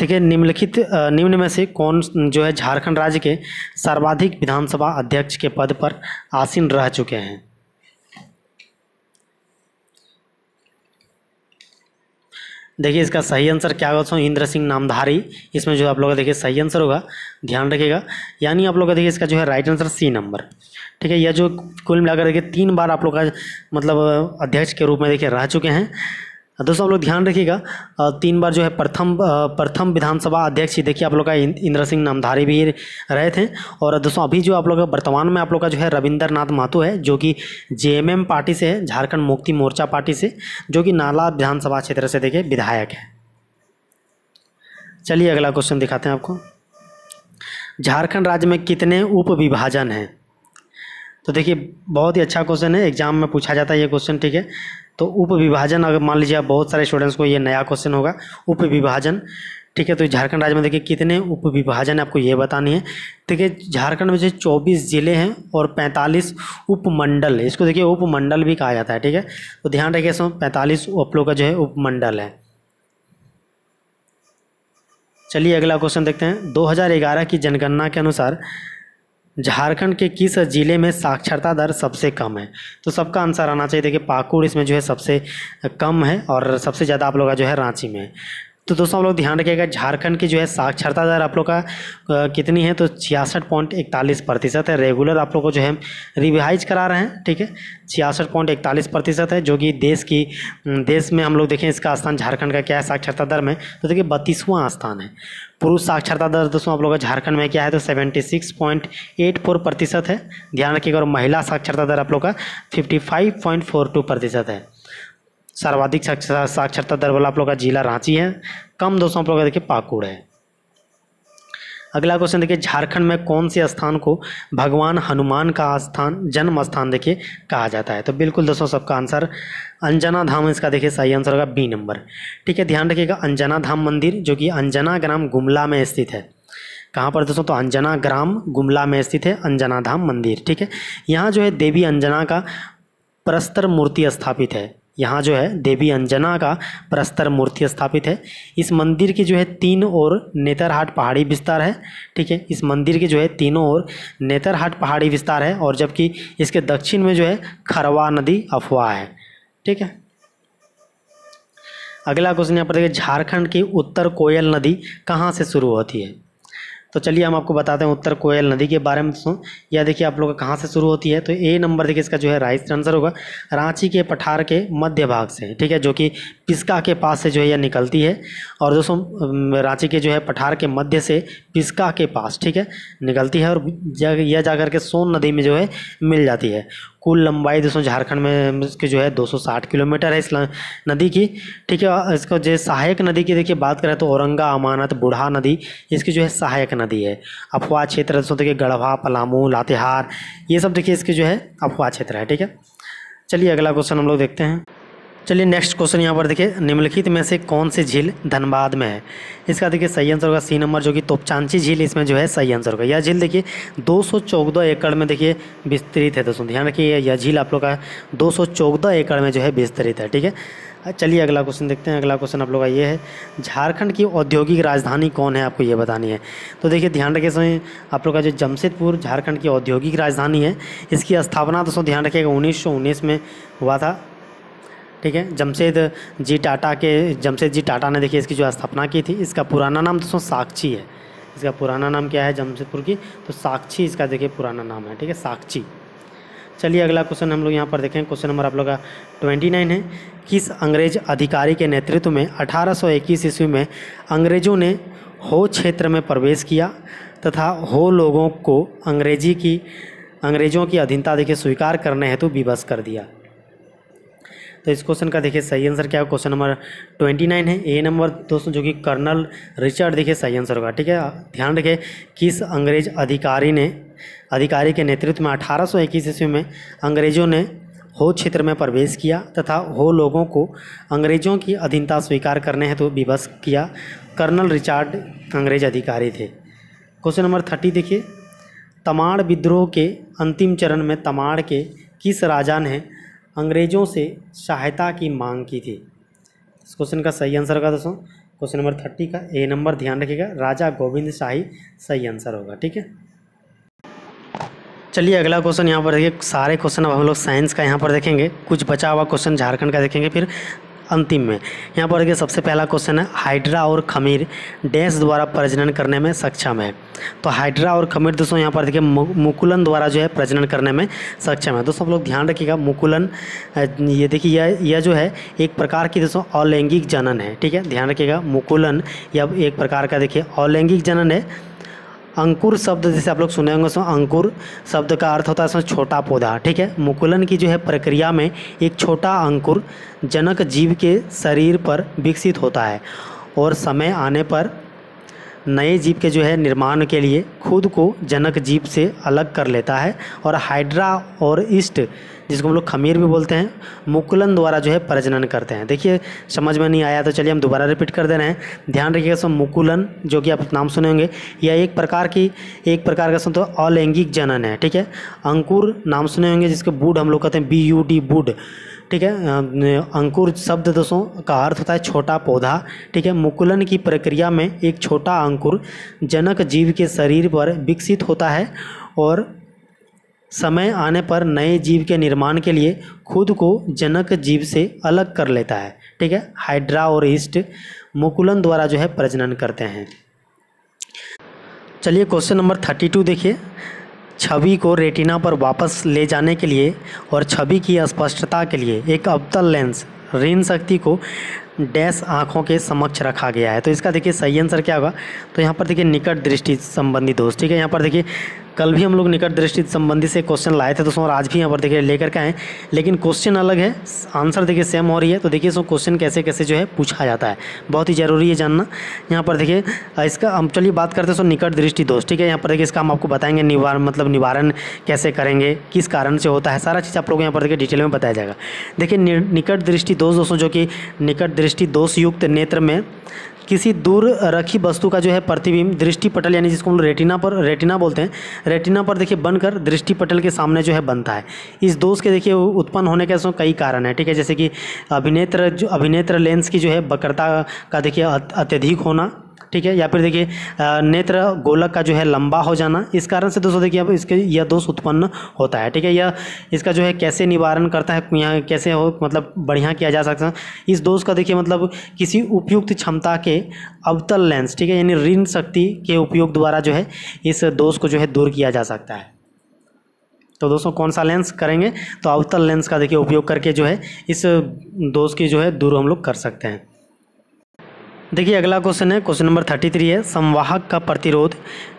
देखिए निम्नलिखित निम्न में से कौन जो है झारखंड राज्य के सर्वाधिक विधानसभा अध्यक्ष के पद पर आसीन रह चुके हैं देखिए इसका सही आंसर क्या होगा इंद्र सिंह नामधारी इसमें जो आप लोग का देखिए सही आंसर होगा ध्यान रखिएगा यानी आप लोग का देखिए इसका जो है राइट आंसर सी नंबर ठीक है यह जो कुल मिलाकर देखिए तीन बार आप लोग का मतलब अध्यक्ष के रूप में देखिए रह चुके हैं तो दोस्तों आप लोग ध्यान रखिएगा तीन बार जो है प्रथम प्रथम विधानसभा अध्यक्ष देखिए आप लोग का इंद्र सिंह नामधारी भी रहे थे और दोस्तों अभी जो आप लोग वर्तमान में आप लोग का जो है रविंद्रनाथ महतो है जो कि जेएमएम पार्टी से है झारखंड मुक्ति मोर्चा पार्टी से जो कि नाला विधानसभा क्षेत्र से देखिए विधायक है चलिए अगला क्वेश्चन दिखाते हैं आपको झारखंड राज्य में कितने उप विभाजन हैं तो देखिए बहुत ही अच्छा क्वेश्चन है एग्जाम में पूछा जाता है ये क्वेश्चन ठीक है तो उपविभाजन अगर मान लीजिए आप बहुत सारे स्टूडेंट्स को ये नया क्वेश्चन होगा उपविभाजन ठीक है तो झारखंड राज्य में देखिए कितने उप विभाजन आपको ये बतानी है ठीक है झारखंड में जो 24 जिले हैं और 45 उपमंडल इसको देखिए उपमंडल भी कहा जाता है ठीक है तो ध्यान रखिए सो पैंतालीस आप लोग का जो है उपमंडल है चलिए अगला क्वेश्चन देखते हैं 2011 की जनगणना के अनुसार झारखंड के किस ज़िले में साक्षरता दर सबसे कम है तो सबका आंसर आना चाहिए देखिए पाकुड़ इसमें जो है सबसे कम है और सबसे ज़्यादा आप लोग का जो है रांची में तो दोस्तों आप लोग ध्यान रखिएगा झारखंड की जो है साक्षरता दर आप लोग का कितनी है तो छियासठ पॉइंट इकतालीस प्रतिशत है रेगुलर आप लोग को जो है रिवाइज करा रहे हैं ठीक है छियासठ पॉइंट इकतालीस प्रतिशत है जो कि देश की देश में हम लोग देखें इसका स्थान झारखंड का क्या है साक्षरता दर में तो देखिए बत्तीसवां स्थान है पुरुष साक्षरता दर दोस्तों आप लोगों का झारखंड में क्या है तो seventy six point eight four प्रतिशत है ध्यान रखिएगा और महिला साक्षरता दर आप लोग का fifty five point four two प्रतिशत है सर्वाधिक साक्षरता दर वाला आप लोग का जिला रांची है कम दोस्तों आप लोग का देखिए पाकुड़ है अगला क्वेश्चन देखिए झारखंड में कौन से स्थान को भगवान हनुमान का स्थान जन्म स्थान देखिए कहा जाता है तो बिल्कुल दोस्तों सबका आंसर अंजना धाम इसका देखिए सही आंसर होगा बी नंबर ठीक है ध्यान रखिएगा अंजना धाम मंदिर जो कि अंजना ग्राम गुमला में स्थित है कहाँ पर दोस्तों तो अंजना ग्राम गुमला में स्थित है अंजना धाम मंदिर ठीक है यहाँ जो है देवी अंजना का परस्तर मूर्ति स्थापित है यहाँ जो है देवी अंजना का प्रस्तर मूर्ति स्थापित है इस मंदिर की जो है तीन ओर नेतरहाट पहाड़ी विस्तार है ठीक है इस मंदिर के जो है तीनों ओर नेतरहाट पहाड़ी विस्तार है और जबकि इसके दक्षिण में जो है खरवा नदी अफवाह है ठीक है अगला क्वेश्चन यहाँ पर देखिए झारखंड की उत्तर कोयल नदी कहाँ से शुरू होती है तो चलिए हम आपको बताते हैं उत्तर कोयल नदी के बारे में दोस्तों यह देखिए आप लोग कहाँ से शुरू होती है तो ए नंबर देखिए इसका जो है राइट आंसर होगा रांची के पठार के मध्य भाग से ठीक है जो कि पिस्का के पास से जो है यह निकलती है और दोस्तों रांची के जो है पठार के मध्य से पिस्का के पास ठीक है निकलती है और यह जाकर के सोन नदी में जो है मिल जाती है कुल लंबाई दोस्तों झारखंड में इसकी जो है 260 किलोमीटर है इस नदी की ठीक है इसका जो सहायक नदी की देखिए बात करें तो औरंगा अमानत बूढ़ा नदी इसकी जो है सहायक नदी है अफवाह क्षेत्र दोस्तों देखिए गढ़वा पलामू लातेहार ये सब देखिए इसकी जो है अफवाह क्षेत्र है ठीक है चलिए अगला क्वेश्चन हम लोग देखते हैं चलिए नेक्स्ट क्वेश्चन यहाँ पर देखिए निम्नलिखित में से कौन सी झील धनबाद में है इसका देखिए सही आंसर होगा सी नंबर जो कि तोपचांची झील इसमें जो है सही आंसर होगा यह झील देखिए दो एकड़ में देखिए विस्तृत है दोस्तों ध्यान रखिए यह झील आप लोग का दो एकड़ में जो है विस्तृत है ठीक है चलिए अगला क्वेश्चन देखते हैं अगला क्वेश्चन आप लोग का ये है झारखंड की औद्योगिक राजधानी कौन है आपको ये बतानी है तो देखिए ध्यान रखिए इसमें आप लोग का जो जमशेदपुर झारखंड की औद्योगिक राजधानी है इसकी स्थापना दोस्तों ध्यान रखिएगा उन्नीस में हुआ था ठीक है जमशेद जी टाटा के जमशेद जी टाटा ने देखिए इसकी जो स्थापना की थी इसका पुराना नाम दोस्तों साक्षी है इसका पुराना नाम क्या है जमशेदपुर की तो साक्षी इसका देखिए पुराना नाम है ठीक है साक्षी चलिए अगला क्वेश्चन हम लोग यहाँ पर देखें क्वेश्चन नंबर आप लोग का ट्वेंटी नाइन है किस अंग्रेज अधिकारी के नेतृत्व में 1821 ईस्वी में अंग्रेजों ने हो क्षेत्र में प्रवेश किया तथा हो लोगों को अंग्रेजी की अंग्रेजों की अधीनता देखिए स्वीकार करने हेतु विवश कर दिया तो इस क्वेश्चन का देखिए सही आंसर क्या है क्वेश्चन नंबर ट्वेंटी नाइन है ए नंबर दोस्तों जो कि कर्नल रिचर्ड देखिए सही आंसर होगा ठीक है ध्यान रखें किस अंग्रेज अधिकारी ने अधिकारी के नेतृत्व में अठारह सौ इक्कीस ईस्वी में अंग्रेजों ने हो क्षेत्र में प्रवेश किया तथा हो लोगों को अंग्रेजों की अधीनता स्वीकार करने हेतु तो विवश किया कर्नल रिचार्ड अंग्रेज अधिकारी थे क्वेश्चन नंबर थर्टी देखिए तमाड़ विद्रोह के अंतिम चरण में तमाड़ के किस राजा ने अंग्रेज़ों से सहायता की मांग की थी इस क्वेश्चन का सही आंसर होगा दोस्तों क्वेश्चन नंबर थर्टी का ए नंबर ध्यान रखिएगा राजा गोविंद शाही सही आंसर होगा ठीक है चलिए अगला क्वेश्चन यहाँ पर देखिए सारे क्वेश्चन अब हम लोग साइंस का यहाँ पर देखेंगे कुछ बचा हुआ क्वेश्चन झारखंड का देखेंगे फिर अंतिम में यहाँ पर देखिए सबसे पहला क्वेश्चन है हाइड्रा और खमीर डैश द्वारा प्रजनन करने में सक्षम है तो हाइड्रा और खमीर दोस्तों यहाँ पर देखिए मुकुलन द्वारा जो है प्रजनन करने में सक्षम है दोस्तों आप लोग ध्यान रखिएगा मुकुलन ये देखिए यह यह जो है एक प्रकार की दोस्तों अलैंगिक जनन है ठीक है ध्यान रखिएगा मुकुलन या एक प्रकार का देखिए अलैंगिक जनन है अंकुर शब्द जैसे आप लोग सुने होंगे उसमें अंकुर शब्द का अर्थ होता है उसमें छोटा पौधा ठीक है मुकुलन की जो है प्रक्रिया में एक छोटा अंकुर जनक जीव के शरीर पर विकसित होता है और समय आने पर नए जीव के जो है निर्माण के लिए खुद को जनक जीव से अलग कर लेता है और हाइड्रा और ईस्ट जिसको हम लोग खमीर भी बोलते हैं मुकुलन द्वारा जो है प्रजनन करते हैं देखिए समझ में नहीं आया तो चलिए हम दोबारा रिपीट कर दे रहे हैं ध्यान रखिएगा सो मुकुलन जो कि आप नाम सुने होंगे या एक प्रकार की एक प्रकार का सुन तो अलैंगिक जनन है ठीक है अंकुर नाम सुने होंगे जिसके बुड हम लोग कहते हैं बी यू डी बूड ठीक है अंकुर शब्द दोस्तों का अर्थ होता है छोटा पौधा ठीक है मुकुलन की प्रक्रिया में एक छोटा अंकुर जनक जीव के शरीर पर विकसित होता है और समय आने पर नए जीव के निर्माण के लिए खुद को जनक जीव से अलग कर लेता है ठीक है हाइड्रा और ईस्ट मुकुलन द्वारा जो है प्रजनन करते हैं चलिए क्वेश्चन नंबर थर्टी टू देखिए छवि को रेटिना पर वापस ले जाने के लिए और छवि की स्पष्टता के लिए एक अवतल लेंस ऋण शक्ति को डैश आँखों के समक्ष रखा गया है तो इसका देखिए सही आंसर क्या होगा तो यहाँ पर देखिए निकट दृष्टि संबंधी दोष ठीक है यहाँ पर देखिए कल भी हम लोग निकट दृष्टि संबंधी से क्वेश्चन लाए थे दोस्तों तो और आज भी यहाँ पर देखिए लेकर के आए लेकिन क्वेश्चन अलग है आंसर देखिए सेम हो रही है तो देखिए इसमें क्वेश्चन कैसे कैसे जो है पूछा जाता है बहुत ही ज़रूरी है जानना यहाँ पर देखिए इसका हम चलिए बात करते हैं सो निकट दृष्टि दोष ठीक है यहाँ पर देखिए इसका हम आपको बताएंगे निवार मतलब निवारण कैसे करेंगे किस कारण से होता है सारा चीज़ आप लोग यहाँ पर देखिए डिटेल में बताया जाएगा देखिए निकट दृष्टि दोष दोस्तों जो कि निकट दृष्टि दोषयुक्त नेत्र में किसी दूर रखी वस्तु का जो है प्रतिबिंब दृष्टिपटल यानी जिसको हम लोग रेटिना पर रेटिना बोलते हैं रेटिना पर देखिए बनकर दृष्टिपटल के सामने जो है बनता है इस दोष के देखिए उत्पन्न होने के कई कारण है ठीक है जैसे कि अभिनेत्र जो अभिनेत्र लेंस की जो है वक्रता का देखिए अत्यधिक होना ठीक है या फिर देखिए नेत्र गोलक का जो है लंबा हो जाना इस कारण से दोस्तों देखिए अब इसके यह दोष उत्पन्न होता है ठीक है यह इसका जो है कैसे निवारण करता है यहाँ कैसे हो मतलब बढ़िया किया जा सकता है इस दोष का देखिए मतलब किसी उपयुक्त क्षमता के अवतल लेंस ठीक है यानी ऋण शक्ति के उपयोग द्वारा जो है इस दोष को जो है दूर किया जा सकता है तो दोस्तों कौन सा लेंस करेंगे तो अवतल लेंस का देखिए उपयोग करके जो है इस दोष की जो है दूर हम लोग कर सकते हैं देखिए अगला क्वेश्चन है क्वेश्चन नंबर थर्टी थ्री है संवाहक का प्रतिरोध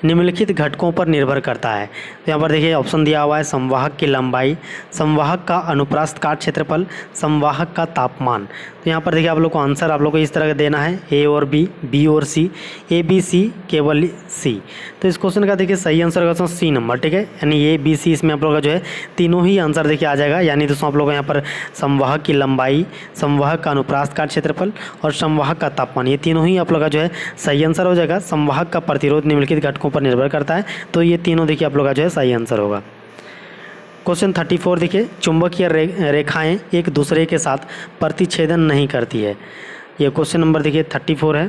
निम्नलिखित घटकों पर निर्भर करता है तो यहाँ पर देखिए ऑप्शन दिया हुआ है संवाहक की लंबाई संवाहक का अनुप्रास्थ काट क्षेत्रफल संवाहक का तापमान तो यहाँ पर देखिए आप लोग को आंसर आप लोग को इस तरह का देना है ए और बी बी और सी ए बी सी केवल सी तो इस क्वेश्चन का देखिए सही आंसर होगा सी नंबर ठीक है यानी ए बी सी इसमें आप लोग का जो है तीनों ही आंसर देखिए आ जाएगा यानी दोस्तों आप लोग यहाँ पर संवाहक की लंबाई संवाहक का अनुप्रास्थ काट क्षेत्रफल और संवाहक का तापमान ये तीनों ही आप लोग का जो है सही आंसर हो जाएगा संवाहक का प्रतिरोध निम्नलिखित घटकों पर निर्भर करता है तो ये तीनों देखिए आप लोग का जो है सही आंसर होगा क्वेश्चन थर्टी फोर देखिए चुंबकीय रे, रेखाएं एक दूसरे के साथ प्रतिच्छेदन नहीं करती है ये क्वेश्चन नंबर देखिए थर्टी फोर है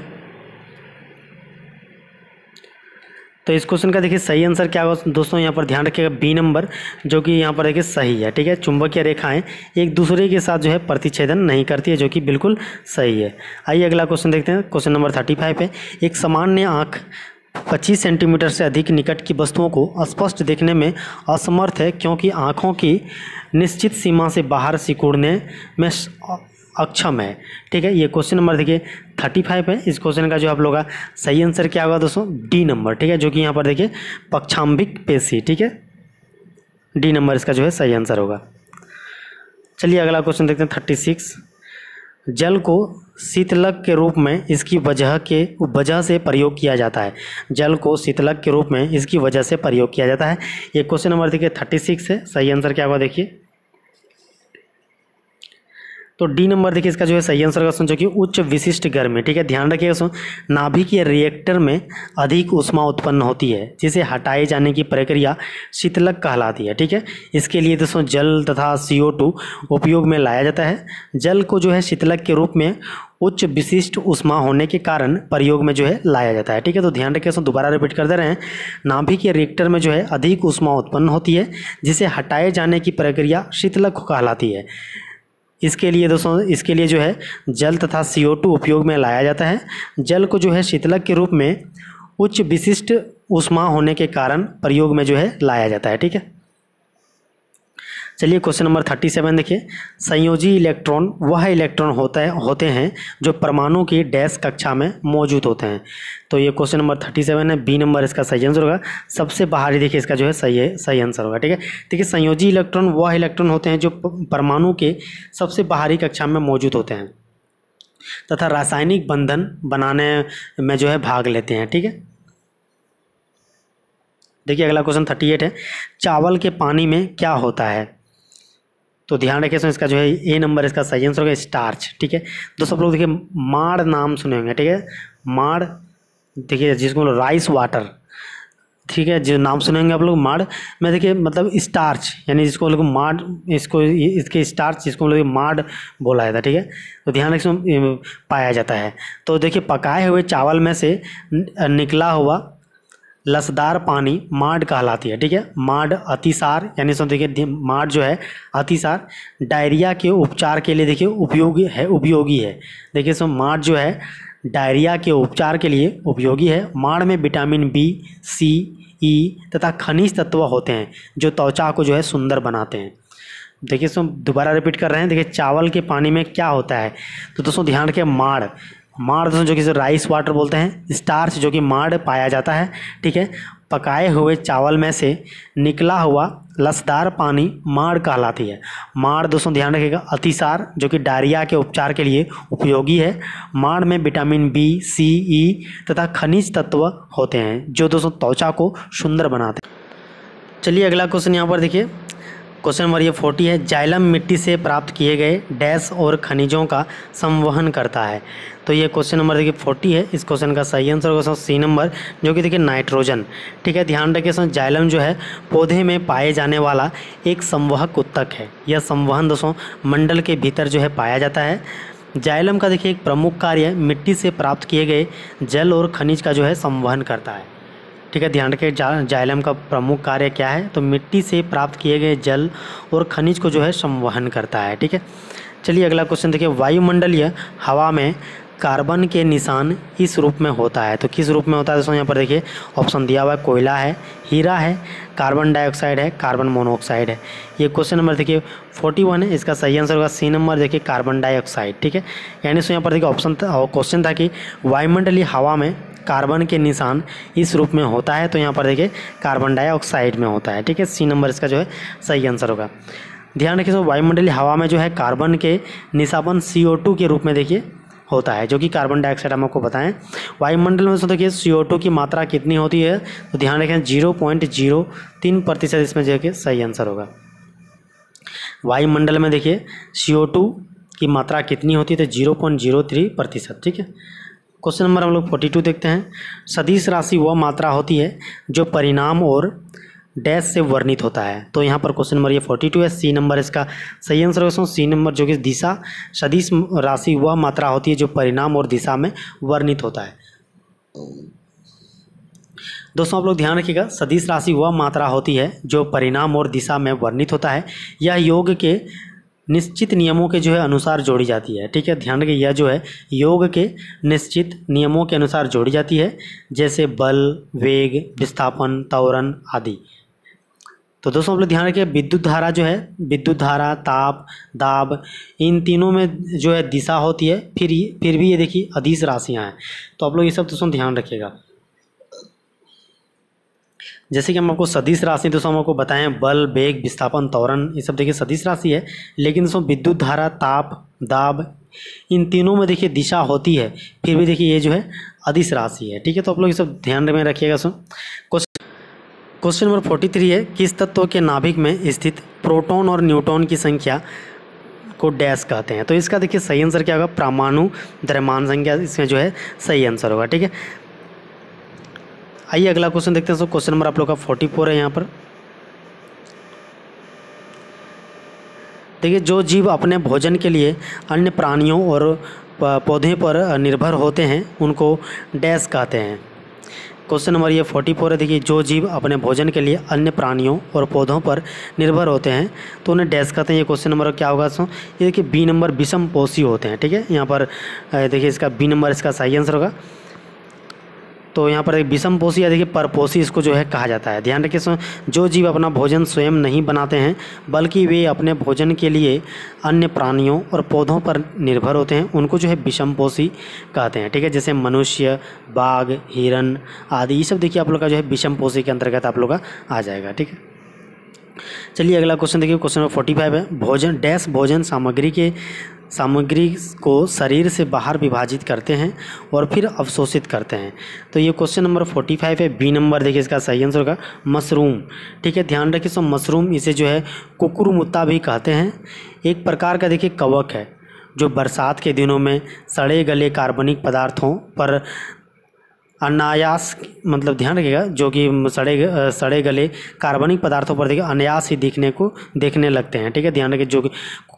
तो इस क्वेश्चन का देखिए सही आंसर क्या होगा दोस्तों यहाँ पर ध्यान रखिएगा बी नंबर जो कि यहाँ पर देखिए सही है ठीक है चुंबकीय रेखाएं एक दूसरे के साथ जो है प्रतिच्छेदन नहीं करती है जो कि बिल्कुल सही है आइए अगला क्वेश्चन देखते हैं क्वेश्चन नंबर थर्टी फाइव है एक सामान्य आँख 25 सेंटीमीटर से अधिक निकट की वस्तुओं को स्पष्ट देखने में असमर्थ है क्योंकि आँखों की निश्चित सीमा से बाहर सिकुड़ने में अक्षम है ठीक है ये क्वेश्चन नंबर देखिए थर्टी फाइव है इस क्वेश्चन का जो आप लोग का सही आंसर क्या होगा दोस्तों डी नंबर ठीक है जो कि यहाँ पर देखिए पक्षांबिक पेशी ठीक है डी नंबर इसका जो है सही आंसर होगा चलिए अगला क्वेश्चन देखते हैं थर्टी सिक्स जल को शीतलक के रूप में इसकी वजह के वजह से प्रयोग किया जाता है जल को शीतलक के रूप में इसकी वजह से प्रयोग किया जाता है ये क्वेश्चन नंबर देखिए थर्टी सिक्स है सही आंसर क्या होगा देखिए तो डी नंबर देखिए इसका जो है सही आंसर का जो कि उच्च विशिष्ट गर्मी ठीक है ध्यान रखिएगा नाभिक या रिएक्टर में अधिक उष्मा उत्पन्न होती है जिसे हटाए जाने की प्रक्रिया शीतलक कहलाती है ठीक है इसके लिए दोस्तों जल तथा सी उपयोग में लाया जाता है जल को जो है शीतलक के रूप में उच्च विशिष्ट उष्मा होने के कारण प्रयोग में जो है लाया जाता है ठीक है तो ध्यान रखिए दोबारा रिपीट कर दे रहे हैं नाभिक या रिएक्टर में जो है अधिक उष्मा उत्पन्न होती है जिसे हटाए जाने की प्रक्रिया शीतलक कहलाती है इसके लिए दोस्तों इसके लिए जो है जल तथा सी उपयोग में लाया जाता है जल को जो है शीतलक के रूप में उच्च विशिष्ट उष्मा होने के कारण प्रयोग में जो है लाया जाता है ठीक है चलिए क्वेश्चन नंबर थर्टी सेवन देखिए संयोजी इलेक्ट्रॉन वह इलेक्ट्रॉन होता है होते हैं जो परमाणु की डैश कक्षा में मौजूद होते हैं तो ये क्वेश्चन नंबर थर्टी सेवन है बी नंबर इसका सही आंसर होगा सबसे बाहरी देखिए इसका जो है सही है सही आंसर होगा ठीक है देखिए संयोजी इलेक्ट्रॉन वह इलेक्ट्रॉन होते हैं जो परमाणु के सबसे बाहरी कक्षा में मौजूद होते हैं तथा रासायनिक बंधन बनाने में जो है भाग लेते हैं ठीक है देखिए अगला क्वेश्चन थर्टी एट है चावल के पानी में क्या होता है तो ध्यान रखिए इसमें इसका जो है ए नंबर इसका सही आंसर होगा स्टार्च ठीक है दोस्तों आप लोग देखिए माड़ नाम सुने होंगे ठीक है माड़ देखिए जिसको बोलो राइस वाटर ठीक है जो नाम सुनेंगे आप लोग माड़ मैं देखिए मतलब स्टार्च यानी जिसको लोग माड इसको इसके स्टार्च जिसको लोग माड बोला जाता है ठीक है तो ध्यान रखिए पाया जाता है तो देखिए पकाए हुए चावल में से निकला हुआ लसदार पानी माड कहलाती है ठीक है माड अतिसार यानी सुन देखिए माड जो है अतिसार डायरिया के उपचार के लिए देखिए उपयोगी है उपयोगी है देखिए सो माड जो है डायरिया के उपचार के लिए उपयोगी है माड़ में विटामिन बी सी ई तथा खनिज तत्व होते हैं जो त्वचा को जो है सुंदर बनाते हैं देखिए सो दोबारा रिपीट कर रहे हैं देखिए चावल के पानी में क्या होता है तो दोस्तों ध्यान रखें माड़ दोस्तों जो कि राइस वाटर बोलते हैं स्टार्च जो कि मार्ड पाया जाता है ठीक है पकाए हुए चावल में से निकला हुआ लसदार पानी माड़ कहलाती है माड़ दोस्तों ध्यान रखिएगा अतिसार जो कि डायरिया के उपचार के लिए उपयोगी है माड़ में विटामिन बी सी ई तथा खनिज तत्व होते हैं जो दोस्तों त्वचा को सुंदर बनाते हैं चलिए अगला क्वेश्चन यहाँ पर देखिए क्वेश्चन नंबर ये फोर्टी है जाइलम मिट्टी से प्राप्त किए गए डैश और खनिजों का संवहन करता है तो ये क्वेश्चन नंबर देखिए फोर्टी है इस क्वेश्चन का सही आंसर क्वेश्चन सी नंबर जो कि देखिए नाइट्रोजन ठीक है ध्यान रखिए दोस्तों जाइलम जो है पौधे में पाए जाने वाला एक संवाहक उत्तक है यह संवहन दोस्तों मंडल के भीतर जो है पाया जाता है जाइलम का देखिए एक प्रमुख कार्य मिट्टी से प्राप्त किए गए जल और खनिज का जो है संवहन करता है ठीक है ध्यान रखें जाइलम का प्रमुख कार्य क्या है तो मिट्टी से प्राप्त किए गए जल और खनिज को जो है संवहन करता है ठीक है चलिए अगला क्वेश्चन देखिए वायुमंडलीय हवा में कार्बन के निशान इस रूप में होता है तो किस रूप में होता है दोस्तों यहाँ पर देखिए ऑप्शन दिया हुआ है कोयला है हीरा है कार्बन डाइऑक्साइड है कार्बन मोनोऑक्साइड है ये क्वेश्चन नंबर देखिए फोर्टी वन है इसका सही आंसर होगा सी नंबर देखिए कार्बन डाइऑक्साइड ठीक है यानी सो यहाँ पर देखिए ऑप्शन था क्वेश्चन था कि वायुमंडलीय हवा में कार्बन के निशान इस रूप में होता है तो यहाँ पर देखिए कार्बन डाइऑक्साइड में होता है ठीक है सी नंबर इसका जो है सही आंसर होगा ध्यान रखिए दोस्तों वायुमंडलीय हवा में जो है कार्बन के निशापन सी के रूप में देखिए होता है जो कि कार्बन डाइऑक्साइड हम आपको बताएं वायुमंडल में देखिए सी की मात्रा कितनी होती है तो ध्यान रखें जीरो पॉइंट जीरो तीन प्रतिशत इसमें जो है सही आंसर होगा वायुमंडल में देखिए सी की मात्रा कितनी होती है तो जीरो पॉइंट जीरो थ्री प्रतिशत ठीक है क्वेश्चन नंबर हम लोग फोर्टी टू देखते हैं सदीश राशि वह मात्रा होती है जो परिणाम और डैश से वर्णित होता है तो यहाँ पर क्वेश्चन नंबर ये फोर्टी टू है सी नंबर इसका सही आंसर क्वेश्चन सी नंबर जो कि दिशा सदीश राशि वह मात्रा होती है जो परिणाम और दिशा में वर्णित होता है दोस्तों आप लोग ध्यान रखिएगा सदीश राशि वह मात्रा होती है जो परिणाम और दिशा में वर्णित होता है यह योग के निश्चित नियमों के जो है अनुसार जोड़ी जाती है ठीक है ध्यान रखिए यह जो है योग के निश्चित नियमों के अनुसार जोड़ी जाती है जैसे बल वेग विस्थापन तवरण आदि तो दोस्तों आप लोग ध्यान रखिए विद्युत धारा जो है विद्युत धारा ताप दाब इन तीनों में जो है दिशा होती है फिर फिर भी ये देखिए अधीश राशियाँ हैं तो आप लोग ये सब दोस्तों ध्यान रखिएगा जैसे कि हम आपको सदिश राशि दोस्तों हम आपको बताएं बल बेग विस्थापन त्वरण ये सब देखिए सदिश राशि है लेकिन दोस्तों विद्युत धारा ताप दाब इन तीनों में देखिए दिशा होती है फिर भी देखिए ये जो है अधिस राशि है ठीक है तो आप लोग ये सब ध्यान में रखिएगा so question question number forty three है किस तत्व के नाभिक में स्थित प्रोटॉन और न्यूट्रॉन की संख्या को डैश कहते हैं तो इसका देखिए सही आंसर क्या होगा परमाणु द्रव्यमान संख्या इसमें जो है सही आंसर होगा ठीक है आइए अगला क्वेश्चन देखते हैं सर क्वेश्चन नंबर आप लोग का फोर्टी फोर है यहाँ पर देखिए जो जीव अपने भोजन के लिए अन्य प्राणियों और पौधे पर निर्भर होते हैं उनको डैश कहते हैं क्वेश्चन नंबर ये फोर्टी फोर है देखिए जो जीव अपने भोजन के लिए अन्य प्राणियों और पौधों पर निर्भर होते हैं तो उन्हें डैश कहते हैं ये क्वेश्चन नंबर क्या होगा सो ये देखिए बी नंबर विषम पोषी होते हैं ठीक है यहाँ पर देखिए इसका बी नंबर इसका सही आंसर होगा तो यहाँ पर विषम पोषी या देखिए परपोषी इसको जो है कहा जाता है ध्यान रखिए जो जीव अपना भोजन स्वयं नहीं बनाते हैं बल्कि वे अपने भोजन के लिए अन्य प्राणियों और पौधों पर निर्भर होते हैं उनको जो है विषम पोषी कहते हैं ठीक है जैसे मनुष्य बाघ हिरण आदि ये सब देखिए आप लोग का जो है विषम पोषी के अंतर्गत आप लोग का आ जाएगा ठीक है चलिए अगला क्वेश्चन देखिए क्वेश्चन नंबर फोर्टी फाइव है भोजन डैश भोजन सामग्री के सामग्री को शरीर से बाहर विभाजित करते हैं और फिर अवशोषित करते हैं तो ये क्वेश्चन नंबर फोर्टी फाइव है बी नंबर देखिए इसका सही आंसर होगा मशरूम ठीक है ध्यान रखिए सो मशरूम इसे जो है कुकुरमुत्ता भी कहते हैं एक प्रकार का देखिए कवक है जो बरसात के दिनों में सड़े गले कार्बनिक पदार्थों पर अनायास मतलब ध्यान रखिएगा जो कि सड़े सड़े गले कार्बनिक पदार्थों पर देखिए अनायास ही दिखने को देखने लगते हैं ठीक है ध्यान रखिए जो कि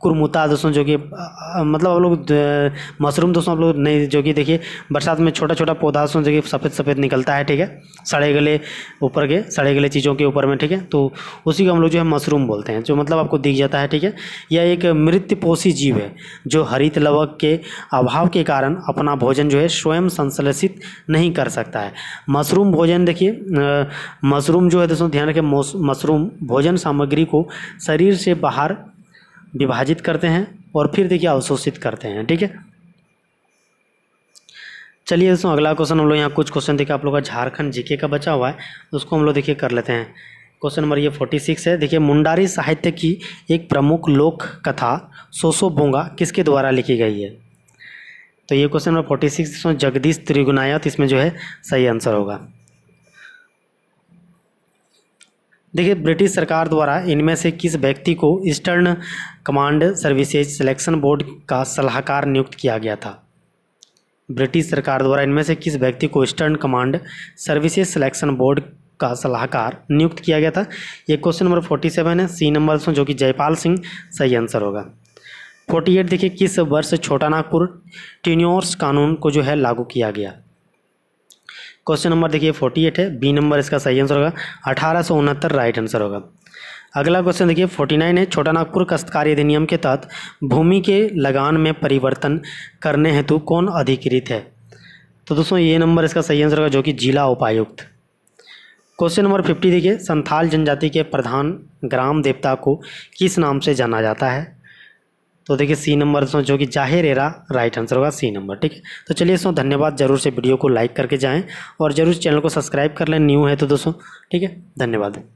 कुरमुता दोस्तों जो कि मतलब आप लोग मशरूम दोस्तों आप लोग नहीं जो कि देखिए बरसात में छोटा छोटा पौधा दोस्तों जो कि सफ़ेद सफ़ेद निकलता है ठीक है सड़े गले ऊपर के सड़े गले चीज़ों के ऊपर में ठीक है तो उसी को हम लोग जो है मशरूम बोलते हैं जो मतलब आपको दिख जाता है ठीक है यह एक पोषी जीव है जो हरित लवक के अभाव के कारण अपना भोजन जो है स्वयं संश्लेषित नहीं कर सकता है मशरूम भोजन देखिए मशरूम जो है दोस्तों ध्यान रखें मशरूम भोजन सामग्री को शरीर से बाहर विभाजित करते हैं और फिर देखिए अवशोषित करते हैं ठीक है चलिए दोस्तों अगला क्वेश्चन हम लोग यहाँ कुछ क्वेश्चन देखिए आप लोग का झारखंड जीके का बचा हुआ है उसको हम लोग देखिए कर लेते हैं क्वेश्चन नंबर ये फोर्टी सिक्स है देखिए मुंडारी साहित्य की एक प्रमुख लोक कथा सोसो बोंगा किसके द्वारा लिखी गई है तो ये question number forty six Jagdish Trigunayat इसमें जो है सही आंसर होगा देखिए ब्रिटिश सरकार द्वारा इनमें से किस व्यक्ति को Eastern Command Services Selection Board का सलाहकार नियुक्त किया गया था ब्रिटिश सरकार द्वारा इनमें से किस व्यक्ति को Eastern Command Services Selection Board का सलाहकार नियुक्त किया गया था ये क्वेश्चन नंबर फोर्टी सेवन है सी नंबर जो कि जयपाल सिंह सही आंसर होगा फोर्टी एट देखिए किस वर्ष छोटानागपुर टीनियोर्स कानून को जो है लागू किया गया क्वेश्चन नंबर देखिए फोर्टी एट है बी नंबर इसका सही आंसर होगा अठारह सौ उनहत्तर राइट आंसर होगा अगला क्वेश्चन देखिए फोर्टी नाइन है छोटा नागपुर कस्तकारी अधिनियम के तहत भूमि के लगान में परिवर्तन करने हेतु कौन अधिकृत है तो दोस्तों ये नंबर इसका सही आंसर होगा जो कि जिला उपायुक्त क्वेश्चन नंबर फिफ्टी देखिए संथाल जनजाति के प्रधान ग्राम देवता को किस नाम से जाना जाता है तो देखिए सी नंबर सो जो कि जाहिर एरा राइट आंसर होगा सी नंबर ठीक है तो चलिए दोस्तों धन्यवाद जरूर से वीडियो को लाइक करके जाएं और जरूर चैनल को सब्सक्राइब कर लें न्यू है तो दोस्तों ठीक है धन्यवाद